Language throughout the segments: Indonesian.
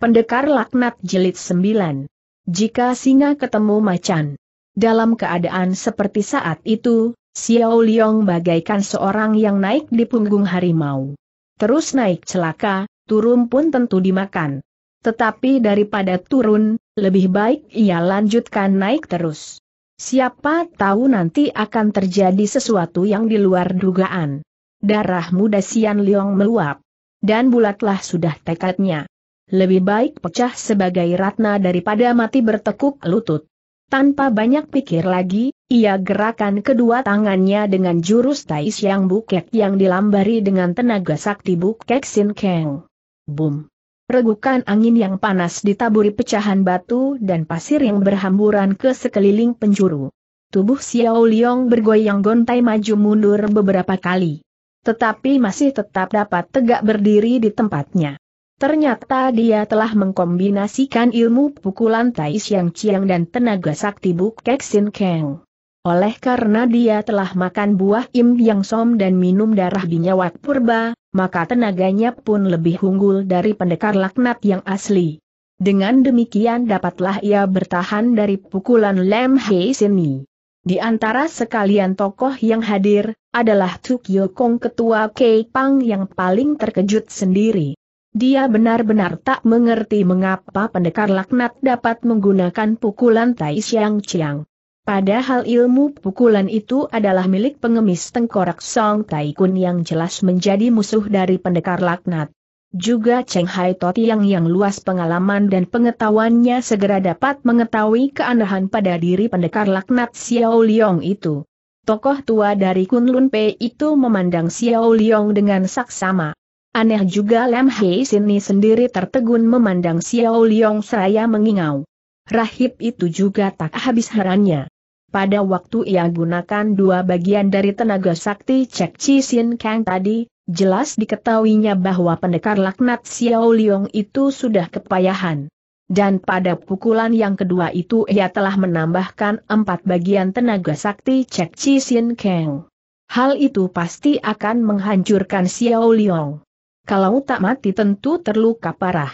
Pendekar Laknat Jelit 9. Jika singa ketemu macan. Dalam keadaan seperti saat itu, Xiao Liong bagaikan seorang yang naik di punggung harimau. Terus naik celaka, turun pun tentu dimakan. Tetapi daripada turun, lebih baik ia lanjutkan naik terus. Siapa tahu nanti akan terjadi sesuatu yang di luar dugaan. Darah muda Sian Liong meluap. Dan bulatlah sudah tekadnya. Lebih baik pecah sebagai ratna daripada mati bertekuk lutut. Tanpa banyak pikir lagi, ia gerakan kedua tangannya dengan jurus Tai Siang Bukek yang dilambari dengan tenaga sakti Bukek Sin Keng. Boom! Regukan angin yang panas ditaburi pecahan batu dan pasir yang berhamburan ke sekeliling penjuru. Tubuh Xiao Liang bergoyang gontai maju mundur beberapa kali. Tetapi masih tetap dapat tegak berdiri di tempatnya. Ternyata dia telah mengkombinasikan ilmu pukulan Tai Xiang Chiang dan tenaga sakti Buk Kek Sin Kang. Oleh karena dia telah makan buah Im Yang Som dan minum darah binyawak purba, maka tenaganya pun lebih unggul dari pendekar laknat yang asli. Dengan demikian dapatlah ia bertahan dari pukulan Lem Hei Sini. Di antara sekalian tokoh yang hadir, adalah Tukyo Kong ketua Kei Pang yang paling terkejut sendiri. Dia benar-benar tak mengerti mengapa pendekar laknat dapat menggunakan pukulan Tai Siang Chiang. Padahal ilmu pukulan itu adalah milik pengemis tengkorak Song Tai Kun yang jelas menjadi musuh dari pendekar laknat. Juga Cheng Hai Totiang yang luas pengalaman dan pengetahuannya segera dapat mengetahui keanehan pada diri pendekar laknat Xiao Liong itu. Tokoh tua dari Kunlun Pei itu memandang Xiao Liong dengan saksama. Aneh juga Lam Hei Sini sendiri tertegun memandang Xiao Liong seraya mengingau. Rahib itu juga tak habis herannya. Pada waktu ia gunakan dua bagian dari tenaga sakti Cek Chi Sin Kang tadi, jelas diketahuinya bahwa pendekar laknat Xiao Liong itu sudah kepayahan. Dan pada pukulan yang kedua itu ia telah menambahkan empat bagian tenaga sakti Cek Chi Sin Kang. Hal itu pasti akan menghancurkan Xiao Liong. Kalau tak mati tentu terluka parah.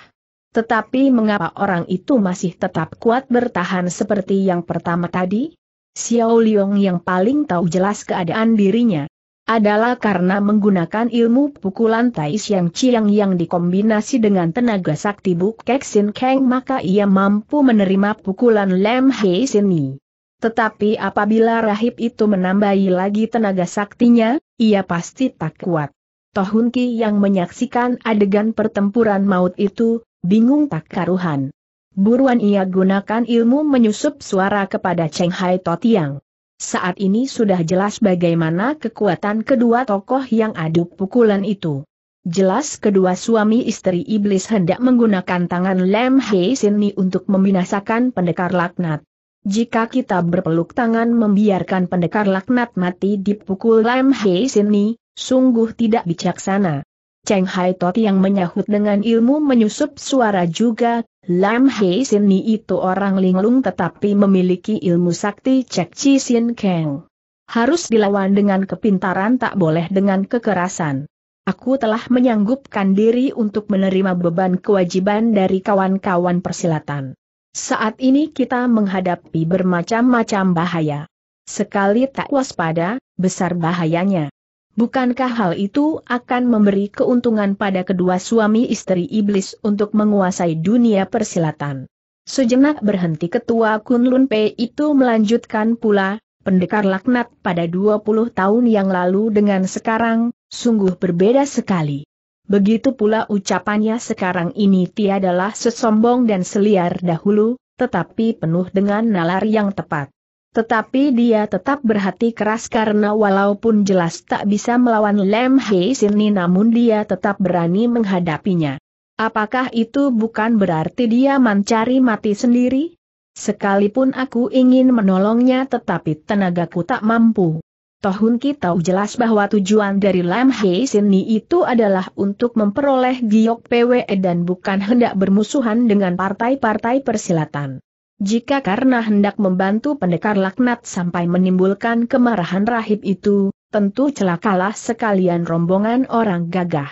Tetapi mengapa orang itu masih tetap kuat bertahan seperti yang pertama tadi? Xiao Liong yang paling tahu jelas keadaan dirinya adalah karena menggunakan ilmu pukulan Tai Xiang Chiang yang dikombinasi dengan tenaga sakti Buk Keksin Kang maka ia mampu menerima pukulan Lem Hei Sini. Tetapi apabila rahib itu menambahi lagi tenaga saktinya, ia pasti tak kuat. Tohun Ki yang menyaksikan adegan pertempuran maut itu, bingung tak karuhan. Buruan ia gunakan ilmu menyusup suara kepada Cheng Hai Totiang. Saat ini sudah jelas bagaimana kekuatan kedua tokoh yang adu pukulan itu. Jelas kedua suami istri iblis hendak menggunakan tangan Lem Hei ni untuk membinasakan pendekar laknat. Jika kita berpeluk tangan membiarkan pendekar laknat mati dipukul Lem Hei ni. Sungguh tidak bijaksana. Cheng Hai Tot yang menyahut dengan ilmu menyusup suara juga, Lam Hei Sin Ni itu orang linglung tetapi memiliki ilmu sakti Cek Chi Sin Kang. Harus dilawan dengan kepintaran tak boleh dengan kekerasan. Aku telah menyanggupkan diri untuk menerima beban kewajiban dari kawan-kawan persilatan. Saat ini kita menghadapi bermacam-macam bahaya. Sekali tak waspada, besar bahayanya. Bukankah hal itu akan memberi keuntungan pada kedua suami istri iblis untuk menguasai dunia persilatan? Sejenak berhenti ketua Kunlun P itu melanjutkan pula, pendekar laknat pada 20 tahun yang lalu dengan sekarang, sungguh berbeda sekali. Begitu pula ucapannya sekarang ini tiadalah sesombong dan seliar dahulu, tetapi penuh dengan nalar yang tepat. Tetapi dia tetap berhati keras karena walaupun jelas tak bisa melawan Lem Hei Sini namun dia tetap berani menghadapinya. Apakah itu bukan berarti dia mencari mati sendiri? Sekalipun aku ingin menolongnya tetapi tenagaku tak mampu. Tohun kita jelas bahwa tujuan dari Lam Hei Sini itu adalah untuk memperoleh giok PWE dan bukan hendak bermusuhan dengan partai-partai persilatan. Jika karena hendak membantu pendekar laknat sampai menimbulkan kemarahan rahib itu, tentu celakalah sekalian rombongan orang gagah.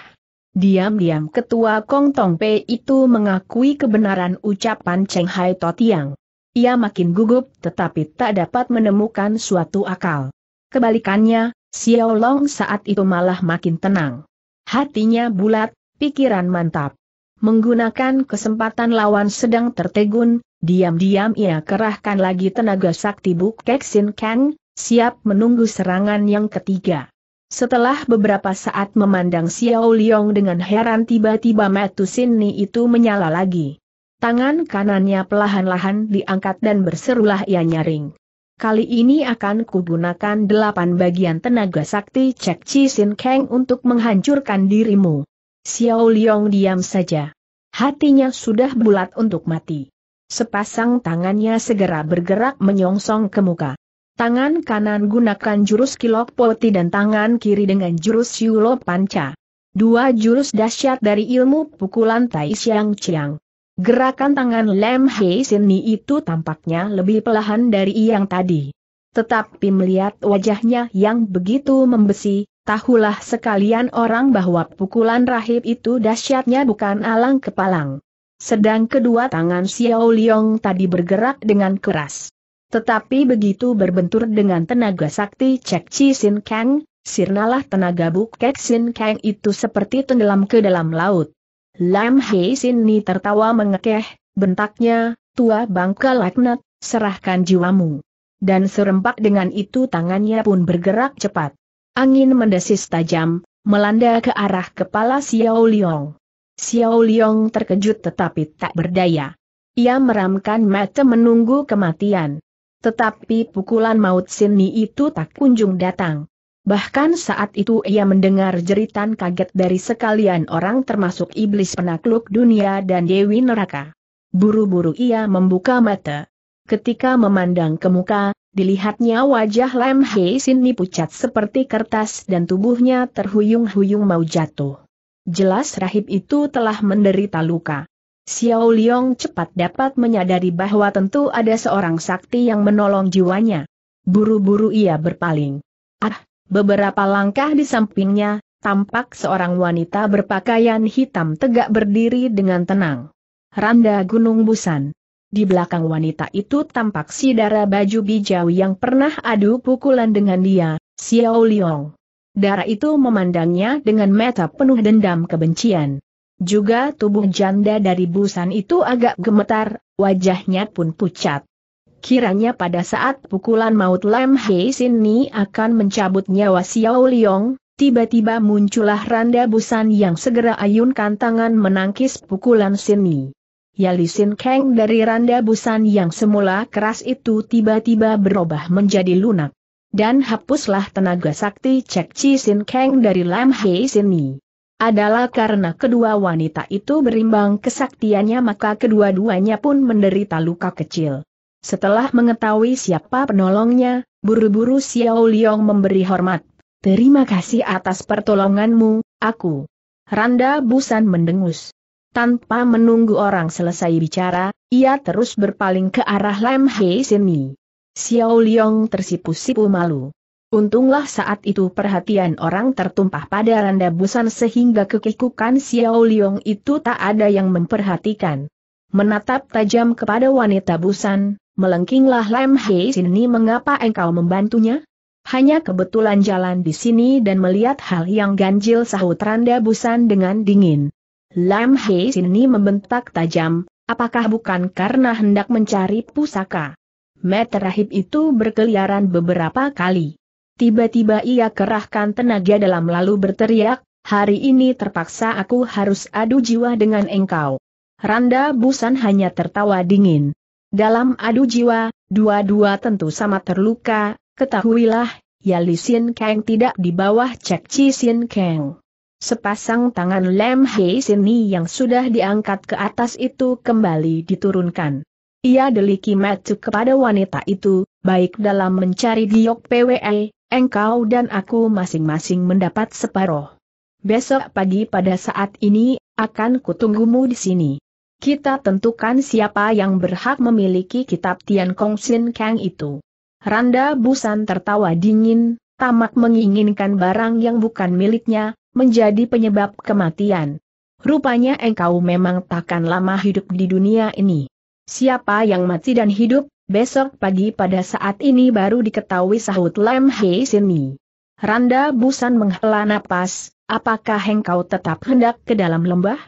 Diam-diam ketua Kong Tong Pei itu mengakui kebenaran ucapan Cheng Hai Totiang. Ia makin gugup tetapi tak dapat menemukan suatu akal. Kebalikannya, Xiao Long saat itu malah makin tenang. Hatinya bulat, pikiran mantap. Menggunakan kesempatan lawan sedang tertegun, Diam-diam ia kerahkan lagi tenaga sakti Buk Keksin Kang, siap menunggu serangan yang ketiga. Setelah beberapa saat memandang Xiao Liong dengan heran tiba-tiba Matu Sinni itu menyala lagi. Tangan kanannya pelahan-lahan diangkat dan berserulah ia nyaring. Kali ini akan kugunakan delapan bagian tenaga sakti Cek Chi Sin Kang untuk menghancurkan dirimu. Xiao Liong diam saja. Hatinya sudah bulat untuk mati sepasang tangannya segera bergerak menyongsong ke muka. Tangan kanan gunakan jurus kilok poti dan tangan kiri dengan jurus siulo panca. Dua jurus dahsyat dari ilmu pukulan Tai Siang Chiang. Gerakan tangan Lem Hei Sini itu tampaknya lebih pelahan dari yang tadi. Tetapi melihat wajahnya yang begitu membesi, tahulah sekalian orang bahwa pukulan rahib itu dahsyatnya bukan alang kepalang sedang kedua tangan Xiao Liong tadi bergerak dengan keras. Tetapi begitu berbentur dengan tenaga sakti Cek Chi Sin Kang, sirnalah tenaga Buket Sin Kang itu seperti tenggelam ke dalam laut. Lam Hei Sin Ni tertawa mengekeh, bentaknya, tua bangka laknat, serahkan jiwamu. Dan serempak dengan itu tangannya pun bergerak cepat. Angin mendesis tajam, melanda ke arah kepala Xiao Liong. Xiao Liang terkejut tetapi tak berdaya. Ia meramkan mata menunggu kematian. Tetapi pukulan maut Sini itu tak kunjung datang. Bahkan saat itu ia mendengar jeritan kaget dari sekalian orang termasuk iblis penakluk dunia dan dewi neraka. Buru-buru ia membuka mata. Ketika memandang ke muka, dilihatnya wajah Lam Hei Sini pucat seperti kertas dan tubuhnya terhuyung-huyung mau jatuh. Jelas rahib itu telah menderita luka. Xiao Liang cepat dapat menyadari bahwa tentu ada seorang sakti yang menolong jiwanya. Buru-buru ia berpaling. Ah, beberapa langkah di sampingnya, tampak seorang wanita berpakaian hitam tegak berdiri dengan tenang. Randa Gunung Busan. Di belakang wanita itu tampak si darah baju bijau yang pernah adu pukulan dengan dia, Xiao Liang. Darah itu memandangnya dengan mata penuh dendam kebencian. Juga tubuh janda dari busan itu agak gemetar, wajahnya pun pucat. Kiranya pada saat pukulan maut Lam Hei Ni akan mencabut nyawa Xiao Liong, tiba-tiba muncullah randa busan yang segera ayunkan tangan menangkis pukulan Sin. Yali Sin Kang dari randa busan yang semula keras itu tiba-tiba berubah menjadi lunak dan hapuslah tenaga sakti Cek Chi Sin Kang dari Lam Hei Sini. Adalah karena kedua wanita itu berimbang kesaktiannya maka kedua-duanya pun menderita luka kecil. Setelah mengetahui siapa penolongnya, buru-buru Xiao Liong memberi hormat. Terima kasih atas pertolonganmu, aku. Randa Busan mendengus. Tanpa menunggu orang selesai bicara, ia terus berpaling ke arah Lam Hei Sini. Xiao Liang tersipu-sipu malu. Untunglah saat itu perhatian orang tertumpah pada randa busan sehingga kekikukan Xiao Liang itu tak ada yang memperhatikan. Menatap tajam kepada wanita busan, melengkinglah Lam Hei sini mengapa engkau membantunya? Hanya kebetulan jalan di sini dan melihat hal yang ganjil sahut randa busan dengan dingin. Lam Hei sini membentak tajam, apakah bukan karena hendak mencari pusaka? Meter rahib itu berkeliaran beberapa kali. Tiba-tiba ia kerahkan tenaga dalam lalu berteriak, hari ini terpaksa aku harus adu jiwa dengan engkau. Randa Busan hanya tertawa dingin. Dalam adu jiwa, dua-dua tentu sama terluka, ketahuilah, ya Li Sin Kang tidak di bawah Cek Chi Sin Kang. Sepasang tangan Lem Hei Sini yang sudah diangkat ke atas itu kembali diturunkan. Ia deliki matuk kepada wanita itu, baik dalam mencari giok PWE, engkau dan aku masing-masing mendapat separoh. Besok pagi pada saat ini, akan kutunggumu di sini. Kita tentukan siapa yang berhak memiliki kitab Tian Kong Sin Kang itu. Randa Busan tertawa dingin, tamak menginginkan barang yang bukan miliknya, menjadi penyebab kematian. Rupanya engkau memang takkan lama hidup di dunia ini. Siapa yang mati dan hidup, besok pagi pada saat ini baru diketahui sahut Lem Hei Sini. Randa Busan menghela napas, apakah engkau tetap hendak ke dalam lembah?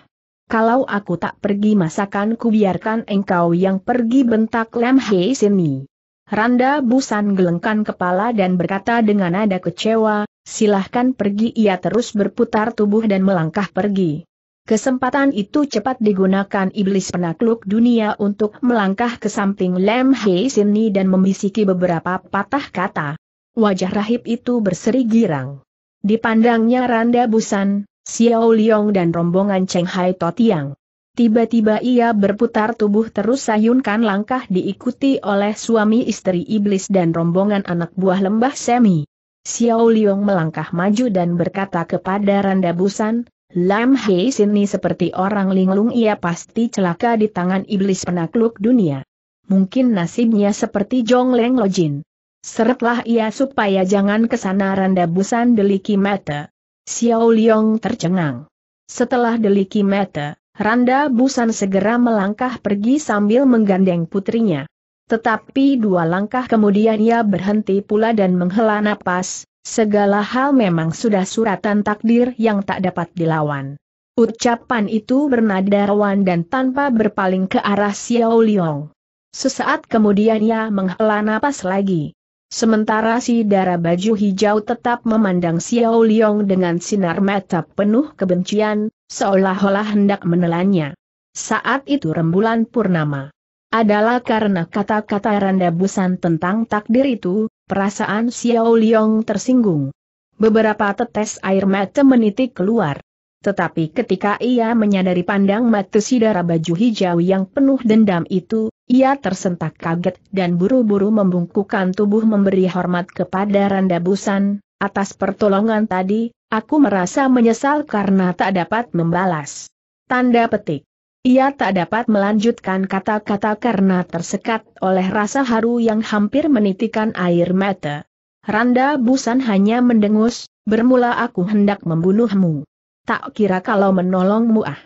Kalau aku tak pergi masakan ku biarkan engkau yang pergi bentak Lem Hei Sini. Randa Busan gelengkan kepala dan berkata dengan nada kecewa, silahkan pergi ia terus berputar tubuh dan melangkah pergi. Kesempatan itu cepat digunakan iblis penakluk dunia untuk melangkah ke samping Lem Hei Sini dan membisiki beberapa patah kata. Wajah rahib itu berseri girang. Dipandangnya Randa Busan, Xiao Liong dan rombongan Cheng Hai Totiang. Tiba-tiba ia berputar tubuh terus sayunkan langkah diikuti oleh suami istri iblis dan rombongan anak buah lembah semi. Xiao Liong melangkah maju dan berkata kepada Randa Busan, Lam Hei Sini seperti orang linglung ia pasti celaka di tangan iblis penakluk dunia. Mungkin nasibnya seperti Jong Leng Lojin. Seretlah ia supaya jangan kesana randa busan deliki mata. Xiao Liong tercengang. Setelah deliki mata, randa busan segera melangkah pergi sambil menggandeng putrinya. Tetapi dua langkah kemudian ia berhenti pula dan menghela napas, Segala hal memang sudah suratan takdir yang tak dapat dilawan. Ucapan itu bernada rawan dan tanpa berpaling ke arah Xiao Liang. Sesaat kemudian ia menghela napas lagi. Sementara si darah baju hijau tetap memandang Xiao Liang dengan sinar mata penuh kebencian, seolah-olah hendak menelannya. Saat itu rembulan purnama. Adalah karena kata-kata Randa Busan tentang takdir itu, Perasaan Xiao Liong tersinggung. Beberapa tetes air mata menitik keluar. Tetapi ketika ia menyadari pandang mata si baju hijau yang penuh dendam itu, ia tersentak kaget dan buru-buru membungkukkan tubuh memberi hormat kepada Randa Busan, atas pertolongan tadi, aku merasa menyesal karena tak dapat membalas. Tanda petik. Ia tak dapat melanjutkan kata-kata karena tersekat oleh rasa haru yang hampir menitikan air mata. Randa Busan hanya mendengus, bermula aku hendak membunuhmu. Tak kira kalau menolongmu ah.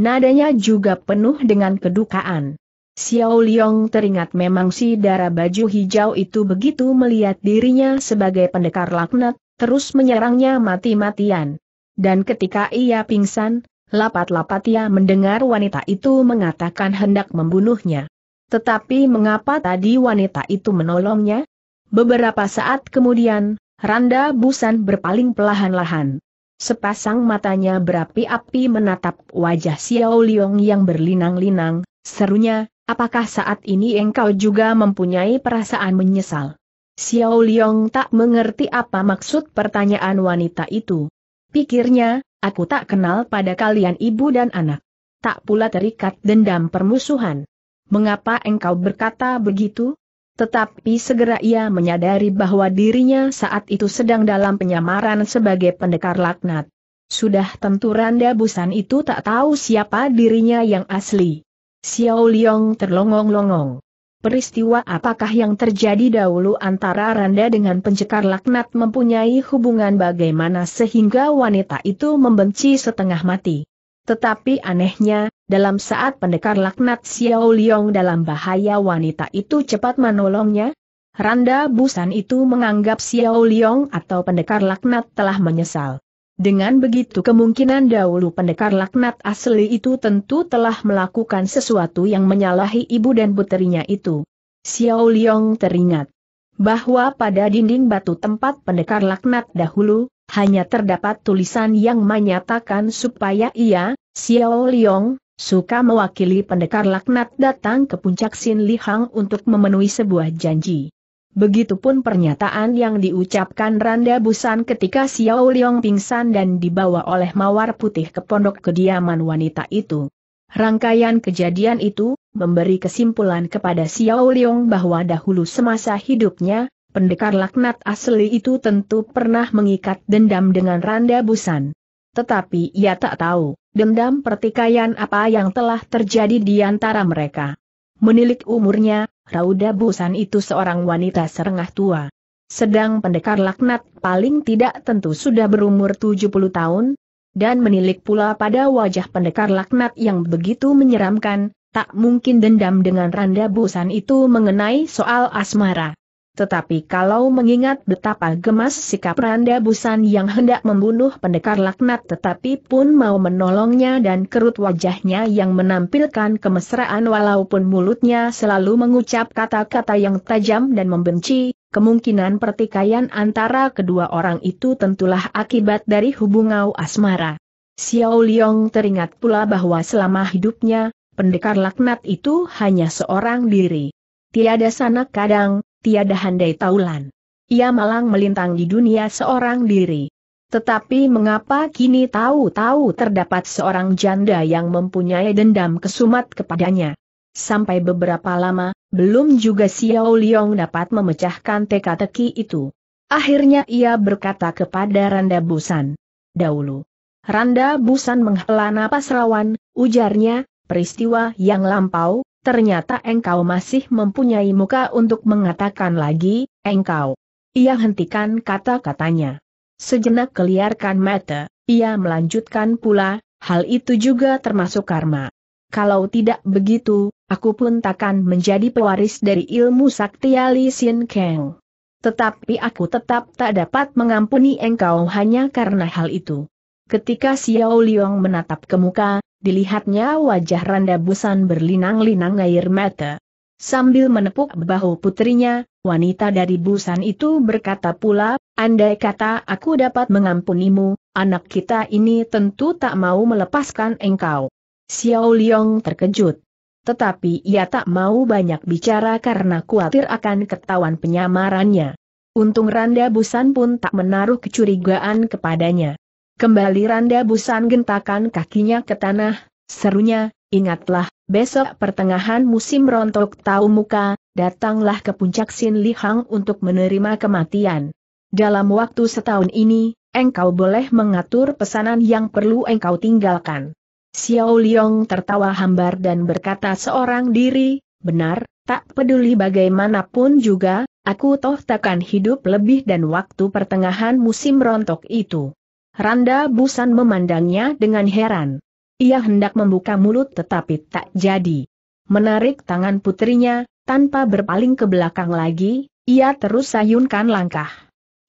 Nadanya juga penuh dengan kedukaan. Xiao Liong teringat memang si darah baju hijau itu begitu melihat dirinya sebagai pendekar laknat, terus menyerangnya mati-matian. Dan ketika ia pingsan, Lapat-lapat ia mendengar wanita itu mengatakan hendak membunuhnya. Tetapi mengapa tadi wanita itu menolongnya? Beberapa saat kemudian, Randa Busan berpaling pelahan lahan Sepasang matanya berapi-api menatap wajah Xiao Liong yang berlinang-linang, serunya, apakah saat ini engkau juga mempunyai perasaan menyesal? Xiao Liong tak mengerti apa maksud pertanyaan wanita itu. Pikirnya, aku tak kenal pada kalian ibu dan anak. Tak pula terikat dendam permusuhan. Mengapa engkau berkata begitu? Tetapi segera ia menyadari bahwa dirinya saat itu sedang dalam penyamaran sebagai pendekar laknat. Sudah tentu Randa Busan itu tak tahu siapa dirinya yang asli. Xiao Liong terlongong-longong. Peristiwa apakah yang terjadi dahulu antara Randa dengan pencekar laknat mempunyai hubungan bagaimana sehingga wanita itu membenci setengah mati. Tetapi anehnya, dalam saat pendekar laknat Xiao Liong dalam bahaya wanita itu cepat menolongnya, Randa Busan itu menganggap Xiao Liong atau pendekar laknat telah menyesal. Dengan begitu kemungkinan dahulu pendekar laknat asli itu tentu telah melakukan sesuatu yang menyalahi ibu dan puterinya itu. Xiao Liong teringat bahwa pada dinding batu tempat pendekar laknat dahulu, hanya terdapat tulisan yang menyatakan supaya ia, Xiao Liong, suka mewakili pendekar laknat datang ke puncak Sin Hang untuk memenuhi sebuah janji. Begitupun pernyataan yang diucapkan Randa Busan ketika Xiao Liang pingsan dan dibawa oleh Mawar Putih ke pondok kediaman wanita itu. Rangkaian kejadian itu, memberi kesimpulan kepada Xiao Liang bahwa dahulu semasa hidupnya, pendekar laknat asli itu tentu pernah mengikat dendam dengan Randa Busan. Tetapi ia tak tahu, dendam pertikaian apa yang telah terjadi di antara mereka. Menilik umurnya, Rauda Busan itu seorang wanita serengah tua. Sedang pendekar laknat paling tidak tentu sudah berumur 70 tahun, dan menilik pula pada wajah pendekar laknat yang begitu menyeramkan, tak mungkin dendam dengan Randa Busan itu mengenai soal asmara. Tetapi kalau mengingat betapa gemas sikap Randa Busan yang hendak membunuh pendekar laknat tetapi pun mau menolongnya dan kerut wajahnya yang menampilkan kemesraan walaupun mulutnya selalu mengucap kata-kata yang tajam dan membenci, kemungkinan pertikaian antara kedua orang itu tentulah akibat dari hubungau asmara. Xiao Liong teringat pula bahwa selama hidupnya, pendekar laknat itu hanya seorang diri. Tiada sanak kadang, tiada handai taulan. Ia malang melintang di dunia seorang diri. Tetapi mengapa kini tahu-tahu terdapat seorang janda yang mempunyai dendam kesumat kepadanya? Sampai beberapa lama, belum juga Xiao Liong dapat memecahkan teka-teki itu. Akhirnya ia berkata kepada Randa Busan. Dahulu. Randa Busan menghela napas rawan, ujarnya, peristiwa yang lampau, ternyata engkau masih mempunyai muka untuk mengatakan lagi, engkau. Ia hentikan kata-katanya. Sejenak keliarkan mata, ia melanjutkan pula, hal itu juga termasuk karma. Kalau tidak begitu, aku pun takkan menjadi pewaris dari ilmu sakti Ali Sin Kang. Tetapi aku tetap tak dapat mengampuni engkau hanya karena hal itu. Ketika Xiao Liang menatap ke muka, dilihatnya wajah Randa Busan berlinang-linang air mata. Sambil menepuk bahu putrinya, wanita dari Busan itu berkata pula, andai kata aku dapat mengampunimu, anak kita ini tentu tak mau melepaskan engkau. Xiao Liong terkejut. Tetapi ia tak mau banyak bicara karena khawatir akan ketahuan penyamarannya. Untung Randa Busan pun tak menaruh kecurigaan kepadanya. Kembali Randa Busan gentakan kakinya ke tanah, serunya, ingatlah, besok pertengahan musim rontok tahu muka, datanglah ke puncak Sin Lihang untuk menerima kematian. Dalam waktu setahun ini, engkau boleh mengatur pesanan yang perlu engkau tinggalkan. Xiao Liong tertawa hambar dan berkata seorang diri, benar, tak peduli bagaimanapun juga, aku toh takkan hidup lebih dan waktu pertengahan musim rontok itu. Randa Busan memandangnya dengan heran. Ia hendak membuka mulut tetapi tak jadi. Menarik tangan putrinya, tanpa berpaling ke belakang lagi, ia terus sayunkan langkah.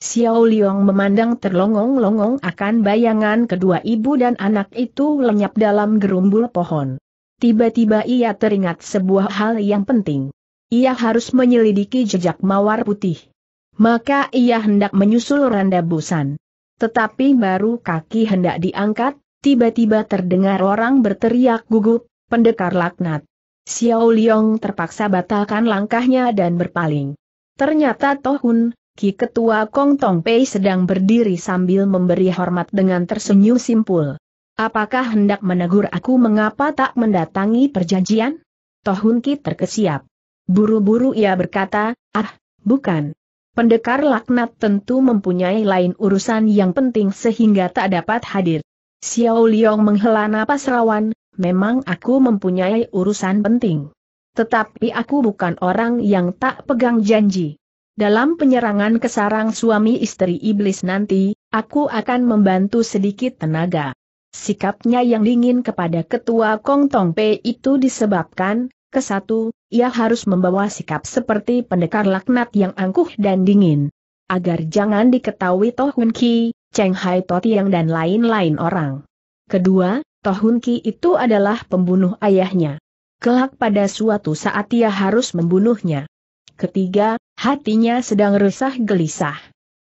Xiao Liong memandang terlongong-longong akan bayangan kedua ibu dan anak itu lenyap dalam gerumbul pohon. Tiba-tiba ia teringat sebuah hal yang penting. Ia harus menyelidiki jejak mawar putih. Maka ia hendak menyusul Randa Busan. Tetapi baru kaki hendak diangkat, tiba-tiba terdengar orang berteriak gugup, pendekar laknat. Xiao Liong terpaksa batalkan langkahnya dan berpaling. Ternyata Tohun, Ki Ketua Kong Tong Pei sedang berdiri sambil memberi hormat dengan tersenyum simpul. Apakah hendak menegur aku mengapa tak mendatangi perjanjian? Tohun Ki terkesiap. Buru-buru ia berkata, ah, bukan. Pendekar laknat tentu mempunyai lain urusan yang penting sehingga tak dapat hadir. Xiao Liang menghela napas rawan, memang aku mempunyai urusan penting. Tetapi aku bukan orang yang tak pegang janji. Dalam penyerangan ke sarang suami istri iblis nanti, aku akan membantu sedikit tenaga. Sikapnya yang dingin kepada ketua Kong Tong Pei itu disebabkan, Kesatu, ia harus membawa sikap seperti pendekar laknat yang angkuh dan dingin. Agar jangan diketahui Toh Hun Ki, Cheng Hai Totiang dan lain-lain orang. Kedua, Toh Hun Ki itu adalah pembunuh ayahnya. Kelak pada suatu saat ia harus membunuhnya. Ketiga, hatinya sedang resah gelisah.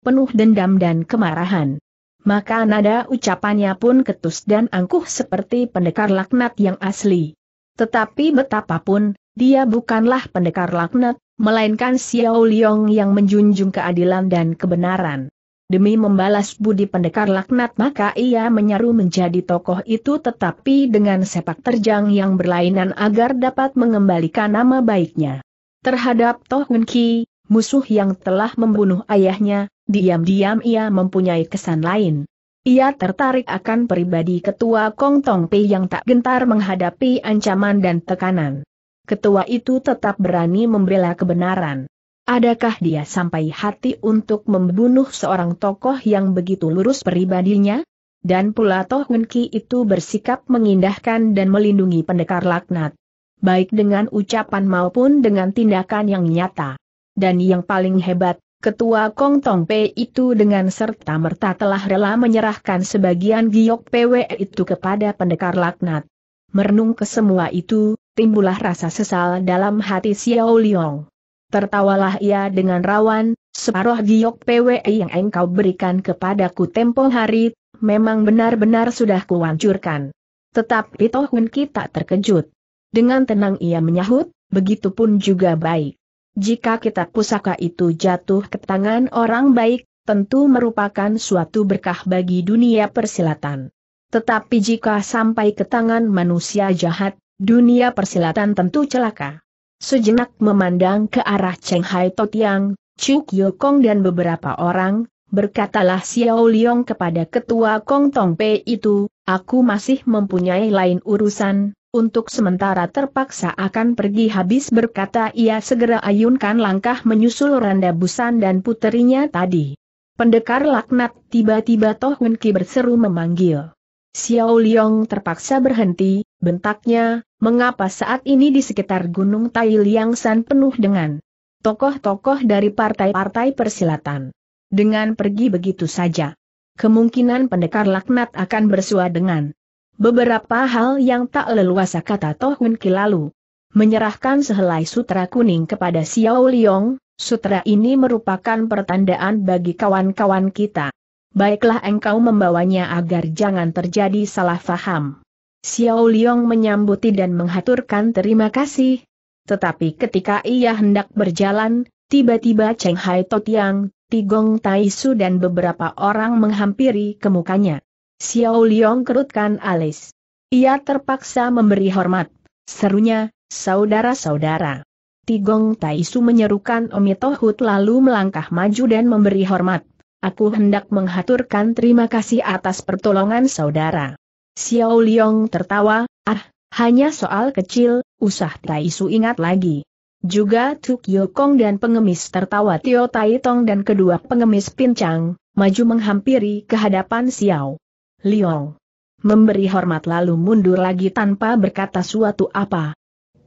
Penuh dendam dan kemarahan. Maka nada ucapannya pun ketus dan angkuh seperti pendekar laknat yang asli. Tetapi betapapun, dia bukanlah pendekar laknat, melainkan Xiao Liong yang menjunjung keadilan dan kebenaran. Demi membalas budi pendekar laknat maka ia menyaru menjadi tokoh itu tetapi dengan sepak terjang yang berlainan agar dapat mengembalikan nama baiknya. Terhadap Tohun Ki, musuh yang telah membunuh ayahnya, diam-diam ia mempunyai kesan lain. Ia tertarik akan pribadi ketua Kong Tong Pei yang tak gentar menghadapi ancaman dan tekanan. Ketua itu tetap berani membela kebenaran. Adakah dia sampai hati untuk membunuh seorang tokoh yang begitu lurus pribadinya? Dan pula Toh Hun itu bersikap mengindahkan dan melindungi pendekar laknat. Baik dengan ucapan maupun dengan tindakan yang nyata. Dan yang paling hebat, Ketua Kong Tong Pei itu dengan serta-merta telah rela menyerahkan sebagian giok PW itu kepada pendekar laknat. Merenung ke semua itu, timbullah rasa sesal dalam hati Xiao Liong. Tertawalah ia dengan rawan, separuh giok PW yang engkau berikan kepadaku tempo hari, memang benar-benar sudah kuhancurkan. Tetapi Toh kita tak terkejut. Dengan tenang ia menyahut, begitupun juga baik. Jika kitab pusaka itu jatuh ke tangan orang baik, tentu merupakan suatu berkah bagi dunia persilatan. Tetapi jika sampai ke tangan manusia jahat, dunia persilatan tentu celaka. Sejenak memandang ke arah Cheng Hai Totiang, Chuk Yokong dan beberapa orang, berkatalah Xiao Liong kepada ketua Kong Tong Pei itu, aku masih mempunyai lain urusan, untuk sementara terpaksa akan pergi habis berkata ia segera ayunkan langkah menyusul Randa Busan dan puterinya tadi. Pendekar laknat tiba-tiba Toh Hun berseru memanggil. Xiao Liong terpaksa berhenti, bentaknya, mengapa saat ini di sekitar Gunung Tai Liang San penuh dengan tokoh-tokoh dari partai-partai persilatan. Dengan pergi begitu saja. Kemungkinan pendekar laknat akan bersua dengan Beberapa hal yang tak leluasa kata Tohun Ki lalu. Menyerahkan sehelai sutra kuning kepada Xiao Liong, sutra ini merupakan pertandaan bagi kawan-kawan kita. Baiklah engkau membawanya agar jangan terjadi salah faham. Xiao Liong menyambuti dan menghaturkan terima kasih. Tetapi ketika ia hendak berjalan, tiba-tiba Cheng Hai Totiang, Tigong Taisu dan beberapa orang menghampiri kemukanya. Xiao Liong kerutkan alis. Ia terpaksa memberi hormat. Serunya, saudara-saudara. Tigong Taisu menyerukan Omitohut lalu melangkah maju dan memberi hormat. Aku hendak menghaturkan terima kasih atas pertolongan saudara. Xiao Liong tertawa, ah, hanya soal kecil, usah Taisu ingat lagi. Juga Tuk Yokong dan pengemis tertawa Tio Taitong dan kedua pengemis pincang, maju menghampiri kehadapan Xiao. Liong. Memberi hormat lalu mundur lagi tanpa berkata suatu apa.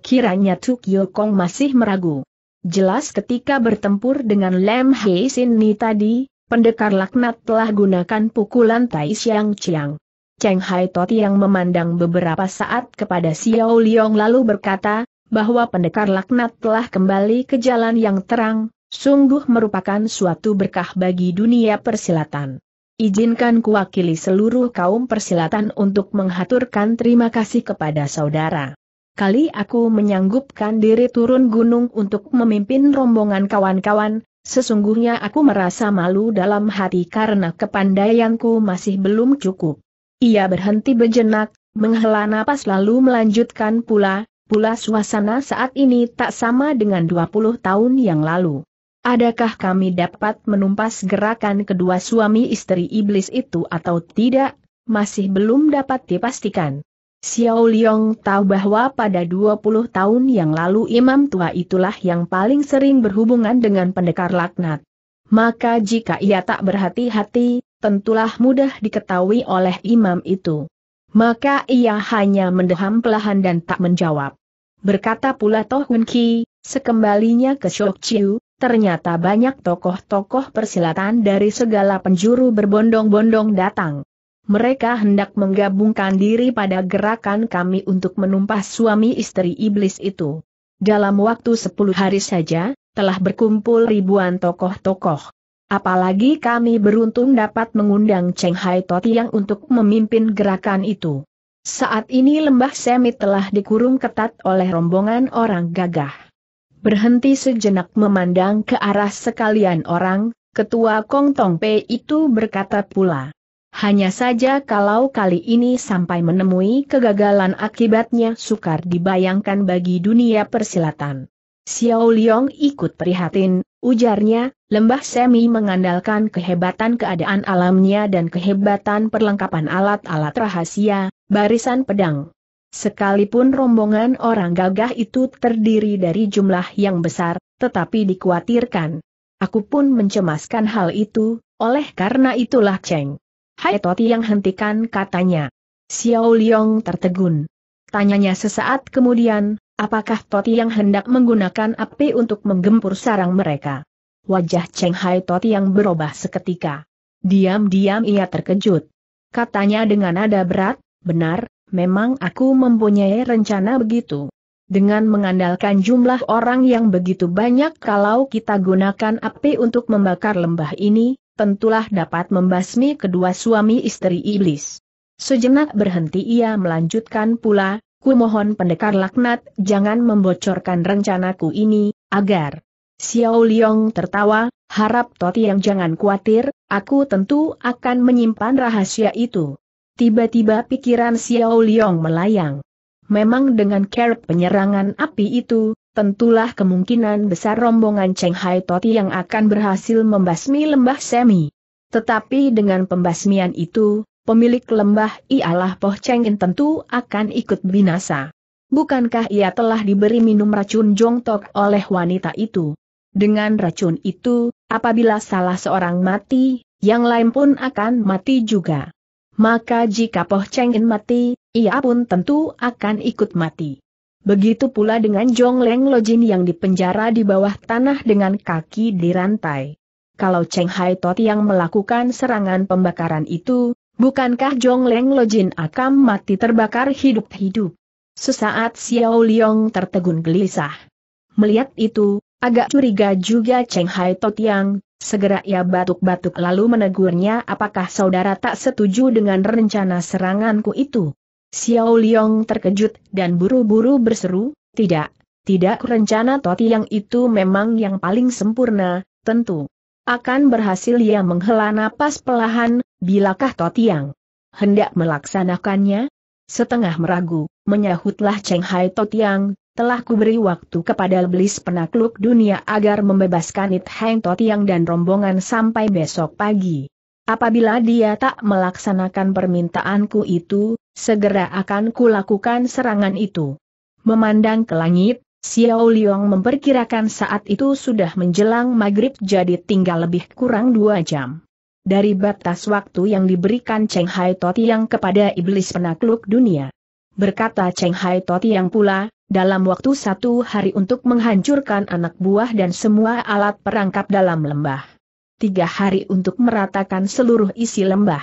Kiranya Tuk Yokong masih meragu. Jelas ketika bertempur dengan Lem Hei Sin Ni tadi, pendekar laknat telah gunakan pukulan Tai Siang Chiang. Cheng Hai Tot yang memandang beberapa saat kepada Xiao Liong lalu berkata, bahwa pendekar laknat telah kembali ke jalan yang terang, sungguh merupakan suatu berkah bagi dunia persilatan. Izinkan kuwakili seluruh kaum persilatan untuk menghaturkan terima kasih kepada saudara. Kali aku menyanggupkan diri turun gunung untuk memimpin rombongan kawan-kawan, sesungguhnya aku merasa malu dalam hati karena kepandaianku masih belum cukup. Ia berhenti berjenak, menghela napas lalu melanjutkan pula, pula suasana saat ini tak sama dengan 20 tahun yang lalu. Adakah kami dapat menumpas gerakan kedua suami istri iblis itu atau tidak, masih belum dapat dipastikan. Xiao Liang tahu bahwa pada 20 tahun yang lalu imam tua itulah yang paling sering berhubungan dengan pendekar laknat. Maka jika ia tak berhati-hati, tentulah mudah diketahui oleh imam itu. Maka ia hanya mendeham pelahan dan tak menjawab. Berkata pula Toh Hun Ki, sekembalinya ke Shok Chiu, ternyata banyak tokoh-tokoh persilatan dari segala penjuru berbondong-bondong datang. Mereka hendak menggabungkan diri pada gerakan kami untuk menumpas suami istri iblis itu. Dalam waktu sepuluh hari saja, telah berkumpul ribuan tokoh-tokoh. Apalagi kami beruntung dapat mengundang Cheng Hai yang untuk memimpin gerakan itu. Saat ini lembah Semit telah dikurung ketat oleh rombongan orang gagah. Berhenti sejenak memandang ke arah sekalian orang, ketua Kong Tong Pei itu berkata pula. Hanya saja kalau kali ini sampai menemui kegagalan akibatnya sukar dibayangkan bagi dunia persilatan. Xiao Liang ikut prihatin, ujarnya, lembah semi mengandalkan kehebatan keadaan alamnya dan kehebatan perlengkapan alat-alat rahasia, barisan pedang, Sekalipun rombongan orang gagah itu terdiri dari jumlah yang besar, tetapi dikhawatirkan. Aku pun mencemaskan hal itu, oleh karena itulah Cheng. Hai Toti yang hentikan katanya. Xiao Liong tertegun. Tanyanya sesaat kemudian, apakah Toti yang hendak menggunakan api untuk menggempur sarang mereka? Wajah Cheng Hai Toti yang berubah seketika. Diam-diam ia terkejut. Katanya dengan nada berat, benar, memang aku mempunyai rencana begitu. Dengan mengandalkan jumlah orang yang begitu banyak kalau kita gunakan api untuk membakar lembah ini, tentulah dapat membasmi kedua suami istri iblis. Sejenak berhenti ia melanjutkan pula, ku mohon pendekar laknat jangan membocorkan rencanaku ini, agar. Xiao Liong tertawa, harap Toti yang jangan khawatir, aku tentu akan menyimpan rahasia itu. Tiba-tiba pikiran Xiao Liang melayang. Memang dengan kerap penyerangan api itu, tentulah kemungkinan besar rombongan Cheng Hai Toti yang akan berhasil membasmi lembah Semi. Tetapi dengan pembasmian itu, pemilik lembah ialah Poh Cheng In tentu akan ikut binasa. Bukankah ia telah diberi minum racun jongtok oleh wanita itu? Dengan racun itu, apabila salah seorang mati, yang lain pun akan mati juga. Maka jika Poh Cheng In mati, ia pun tentu akan ikut mati. Begitu pula dengan Jong Leng Lojin yang dipenjara di bawah tanah dengan kaki dirantai. Kalau Cheng Hai Tot yang melakukan serangan pembakaran itu, bukankah Jong Leng Lojin akan mati terbakar hidup-hidup? Sesaat Xiao Liong tertegun gelisah. Melihat itu, agak curiga juga Cheng Hai Tot yang Segera ia batuk-batuk lalu menegurnya apakah saudara tak setuju dengan rencana seranganku itu. Xiao Liong terkejut dan buru-buru berseru, tidak, tidak rencana Toti yang itu memang yang paling sempurna, tentu. Akan berhasil ia menghela napas pelahan, bilakah Toti yang hendak melaksanakannya? Setengah meragu, menyahutlah Cheng Hai Totiang, telah kuberi waktu kepada Iblis penakluk dunia agar membebaskan It Heng Totiang dan rombongan sampai besok pagi. Apabila dia tak melaksanakan permintaanku itu, segera akan kulakukan serangan itu. Memandang ke langit, Xiao Liang memperkirakan saat itu sudah menjelang maghrib jadi tinggal lebih kurang dua jam. Dari batas waktu yang diberikan Cheng Hai Totiang kepada iblis penakluk dunia. Berkata Cheng Hai Totiang pula, dalam waktu satu hari untuk menghancurkan anak buah dan semua alat perangkap dalam lembah. Tiga hari untuk meratakan seluruh isi lembah.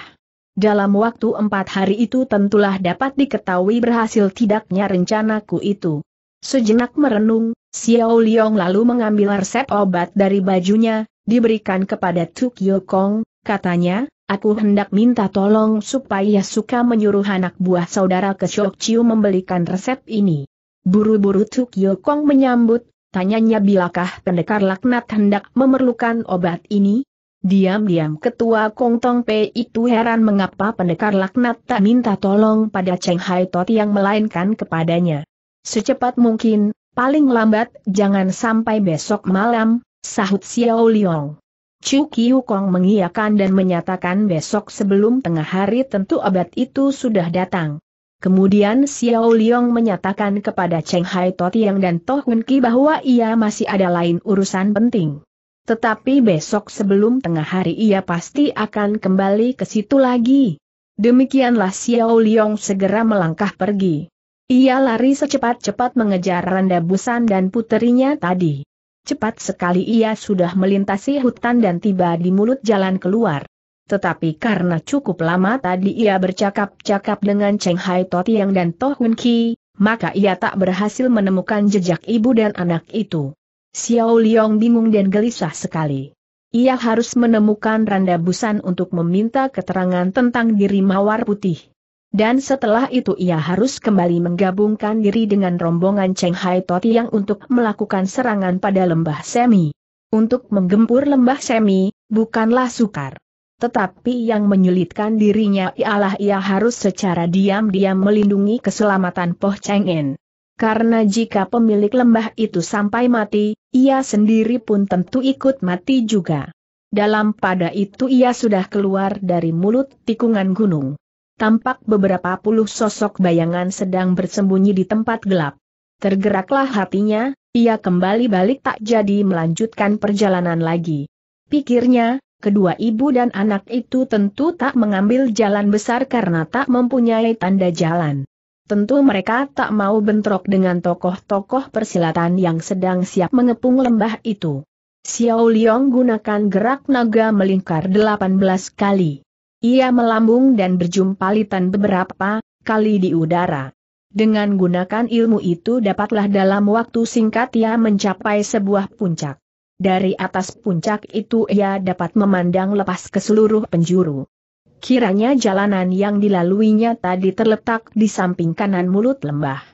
Dalam waktu empat hari itu tentulah dapat diketahui berhasil tidaknya rencanaku itu. Sejenak merenung, Xiao Liong lalu mengambil resep obat dari bajunya, diberikan kepada Tuk Yokong, katanya, Aku hendak minta tolong supaya suka menyuruh anak buah saudara ke Shok membelikan resep ini. Buru-buru Tuk Yokong menyambut, tanyanya bilakah pendekar laknat hendak memerlukan obat ini? Diam-diam ketua Kong Tong Pei itu heran mengapa pendekar laknat tak minta tolong pada Cheng Hai Tot yang melainkan kepadanya. Secepat mungkin, paling lambat jangan sampai besok malam, sahut Xiao Liong. Chu Kiu Kong mengiyakan dan menyatakan besok sebelum tengah hari tentu obat itu sudah datang. Kemudian Xiao Liang menyatakan kepada Cheng Hai Totiang dan Toh Hun bahwa ia masih ada lain urusan penting. Tetapi besok sebelum tengah hari ia pasti akan kembali ke situ lagi. Demikianlah Xiao Liang segera melangkah pergi. Ia lari secepat-cepat mengejar Randa Busan dan puterinya tadi. Cepat sekali ia sudah melintasi hutan dan tiba di mulut jalan keluar. Tetapi karena cukup lama tadi ia bercakap-cakap dengan Cheng Hai Totiang dan Toh Hun Ki, maka ia tak berhasil menemukan jejak ibu dan anak itu. Xiao Liang bingung dan gelisah sekali. Ia harus menemukan Randa Busan untuk meminta keterangan tentang diri Mawar Putih. Dan setelah itu ia harus kembali menggabungkan diri dengan rombongan Cheng Hai Totiang untuk melakukan serangan pada lembah semi. Untuk menggempur lembah semi, bukanlah sukar tetapi yang menyulitkan dirinya ialah ia harus secara diam-diam melindungi keselamatan Poh Cheng En. Karena jika pemilik lembah itu sampai mati, ia sendiri pun tentu ikut mati juga. Dalam pada itu ia sudah keluar dari mulut tikungan gunung. Tampak beberapa puluh sosok bayangan sedang bersembunyi di tempat gelap. Tergeraklah hatinya, ia kembali balik tak jadi melanjutkan perjalanan lagi. Pikirnya, kedua ibu dan anak itu tentu tak mengambil jalan besar karena tak mempunyai tanda jalan. Tentu mereka tak mau bentrok dengan tokoh-tokoh persilatan yang sedang siap mengepung lembah itu. Xiao Liang gunakan gerak naga melingkar 18 kali. Ia melambung dan berjumpalitan beberapa kali di udara. Dengan gunakan ilmu itu dapatlah dalam waktu singkat ia mencapai sebuah puncak. Dari atas puncak itu ia dapat memandang lepas ke seluruh penjuru. Kiranya jalanan yang dilaluinya tadi terletak di samping kanan mulut lembah.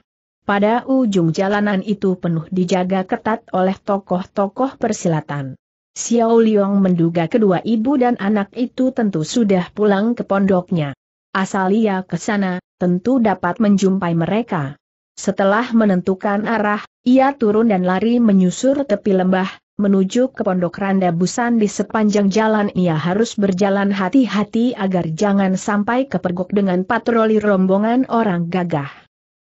Pada ujung jalanan itu penuh dijaga ketat oleh tokoh-tokoh persilatan. Xiao Liang menduga kedua ibu dan anak itu tentu sudah pulang ke pondoknya. Asal ia ke sana, tentu dapat menjumpai mereka. Setelah menentukan arah, ia turun dan lari menyusur tepi lembah, menuju ke pondok Randa Busan di sepanjang jalan ia harus berjalan hati-hati agar jangan sampai kepergok dengan patroli rombongan orang gagah.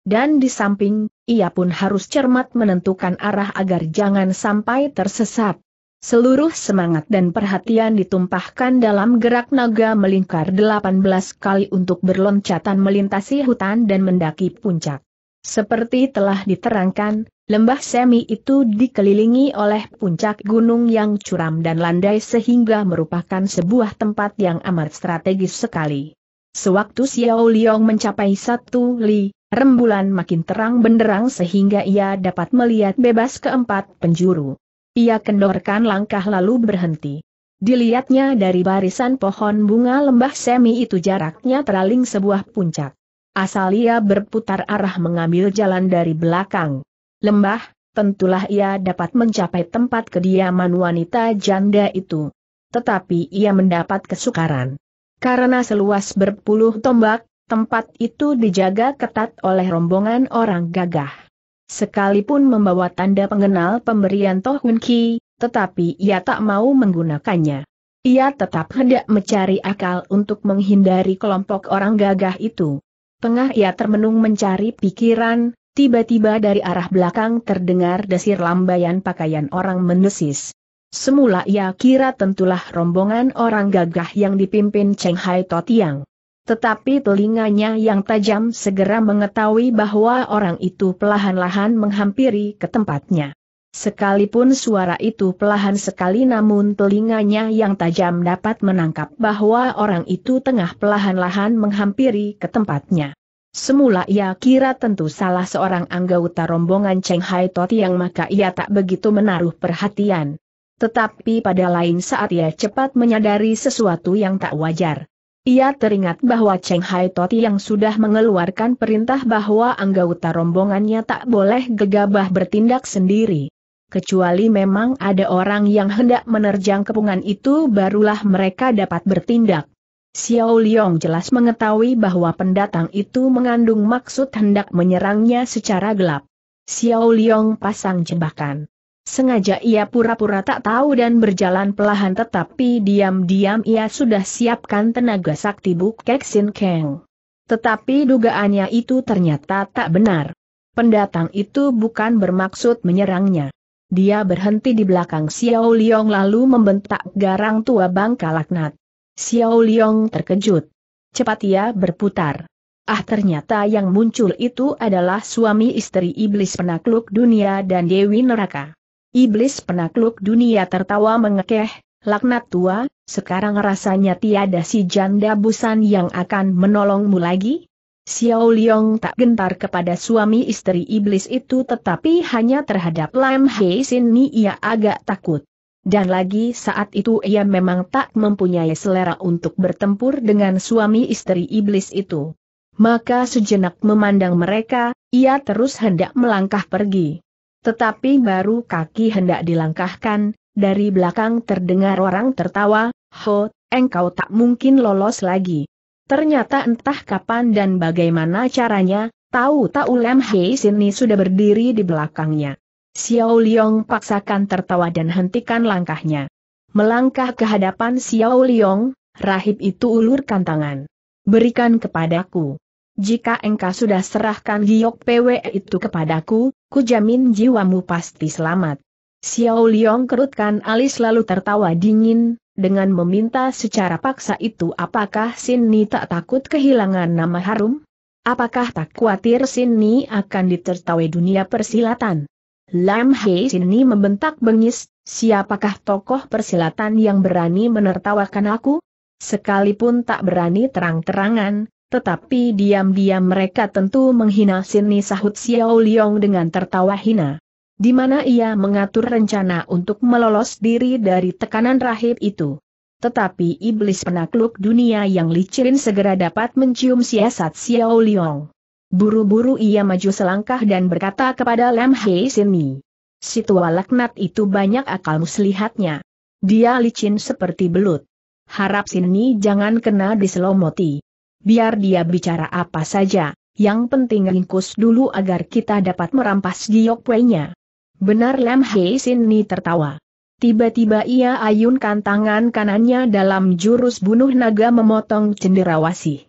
Dan di samping, ia pun harus cermat menentukan arah agar jangan sampai tersesat. Seluruh semangat dan perhatian ditumpahkan dalam gerak naga melingkar 18 kali untuk berloncatan melintasi hutan dan mendaki puncak. Seperti telah diterangkan, lembah semi itu dikelilingi oleh puncak gunung yang curam dan landai sehingga merupakan sebuah tempat yang amat strategis sekali. Sewaktu Xiao Liang mencapai satu li, rembulan makin terang benderang sehingga ia dapat melihat bebas keempat penjuru. Ia kendorkan langkah lalu berhenti. Dilihatnya dari barisan pohon bunga lembah semi itu jaraknya teraling sebuah puncak asal ia berputar arah mengambil jalan dari belakang. Lembah, tentulah ia dapat mencapai tempat kediaman wanita janda itu. Tetapi ia mendapat kesukaran. Karena seluas berpuluh tombak, tempat itu dijaga ketat oleh rombongan orang gagah. Sekalipun membawa tanda pengenal pemberian Tohun Ki, tetapi ia tak mau menggunakannya. Ia tetap hendak mencari akal untuk menghindari kelompok orang gagah itu. Tengah ia termenung mencari pikiran, tiba-tiba dari arah belakang terdengar desir lambaian pakaian orang menesis. Semula ia kira tentulah rombongan orang gagah yang dipimpin Cheng Hai Totiang. Tetapi telinganya yang tajam segera mengetahui bahwa orang itu pelahan-lahan menghampiri ke tempatnya. Sekalipun suara itu pelahan sekali namun telinganya yang tajam dapat menangkap bahwa orang itu tengah pelahan-lahan menghampiri ke tempatnya. Semula ia kira tentu salah seorang anggota rombongan Cheng Hai Toti yang maka ia tak begitu menaruh perhatian. Tetapi pada lain saat ia cepat menyadari sesuatu yang tak wajar. Ia teringat bahwa Cheng Hai Toti yang sudah mengeluarkan perintah bahwa anggota rombongannya tak boleh gegabah bertindak sendiri kecuali memang ada orang yang hendak menerjang kepungan itu barulah mereka dapat bertindak. Xiao Liong jelas mengetahui bahwa pendatang itu mengandung maksud hendak menyerangnya secara gelap. Xiao Liong pasang jebakan. Sengaja ia pura-pura tak tahu dan berjalan pelahan tetapi diam-diam ia sudah siapkan tenaga sakti Buk Keksin Keng. Tetapi dugaannya itu ternyata tak benar. Pendatang itu bukan bermaksud menyerangnya. Dia berhenti di belakang Xiao Liong lalu membentak garang tua bangka laknat. Xiao Liong terkejut. Cepat ia berputar. Ah ternyata yang muncul itu adalah suami istri iblis penakluk dunia dan dewi neraka. Iblis penakluk dunia tertawa mengekeh, laknat tua, sekarang rasanya tiada si janda busan yang akan menolongmu lagi, Xiao Liang tak gentar kepada suami istri iblis itu tetapi hanya terhadap Lam Hei Sin ia agak takut. Dan lagi saat itu ia memang tak mempunyai selera untuk bertempur dengan suami istri iblis itu. Maka sejenak memandang mereka, ia terus hendak melangkah pergi. Tetapi baru kaki hendak dilangkahkan, dari belakang terdengar orang tertawa, Ho, engkau tak mungkin lolos lagi. Ternyata entah kapan dan bagaimana caranya, tahu-tahu Lam Hei Sini sudah berdiri di belakangnya. Xiao Liong paksakan tertawa dan hentikan langkahnya. Melangkah ke hadapan Xiao Liong, rahib itu ulurkan tangan. Berikan kepadaku. Jika engkau sudah serahkan giok PW itu kepadaku, ku jamin jiwamu pasti selamat. Xiao Liong kerutkan alis lalu tertawa dingin, dengan meminta secara paksa itu apakah Sinni tak takut kehilangan nama harum? Apakah tak khawatir Sinni akan ditertawai dunia persilatan? Lam Hei Sinni membentak bengis, siapakah tokoh persilatan yang berani menertawakan aku? Sekalipun tak berani terang-terangan, tetapi diam-diam mereka tentu menghina Sinni sahut Xiao Liong dengan tertawa hina di mana ia mengatur rencana untuk melolos diri dari tekanan rahib itu. Tetapi iblis penakluk dunia yang licin segera dapat mencium siasat Xiao Liang. Buru-buru ia maju selangkah dan berkata kepada Lam Hei Sini. Si tua laknat itu banyak akal muslihatnya. Dia licin seperti belut. Harap Sini jangan kena diselomoti. Biar dia bicara apa saja, yang penting ringkus dulu agar kita dapat merampas giok nya Benar Lam Hei Sin Ni tertawa. Tiba-tiba ia ayunkan tangan kanannya dalam jurus bunuh naga memotong cenderawasi.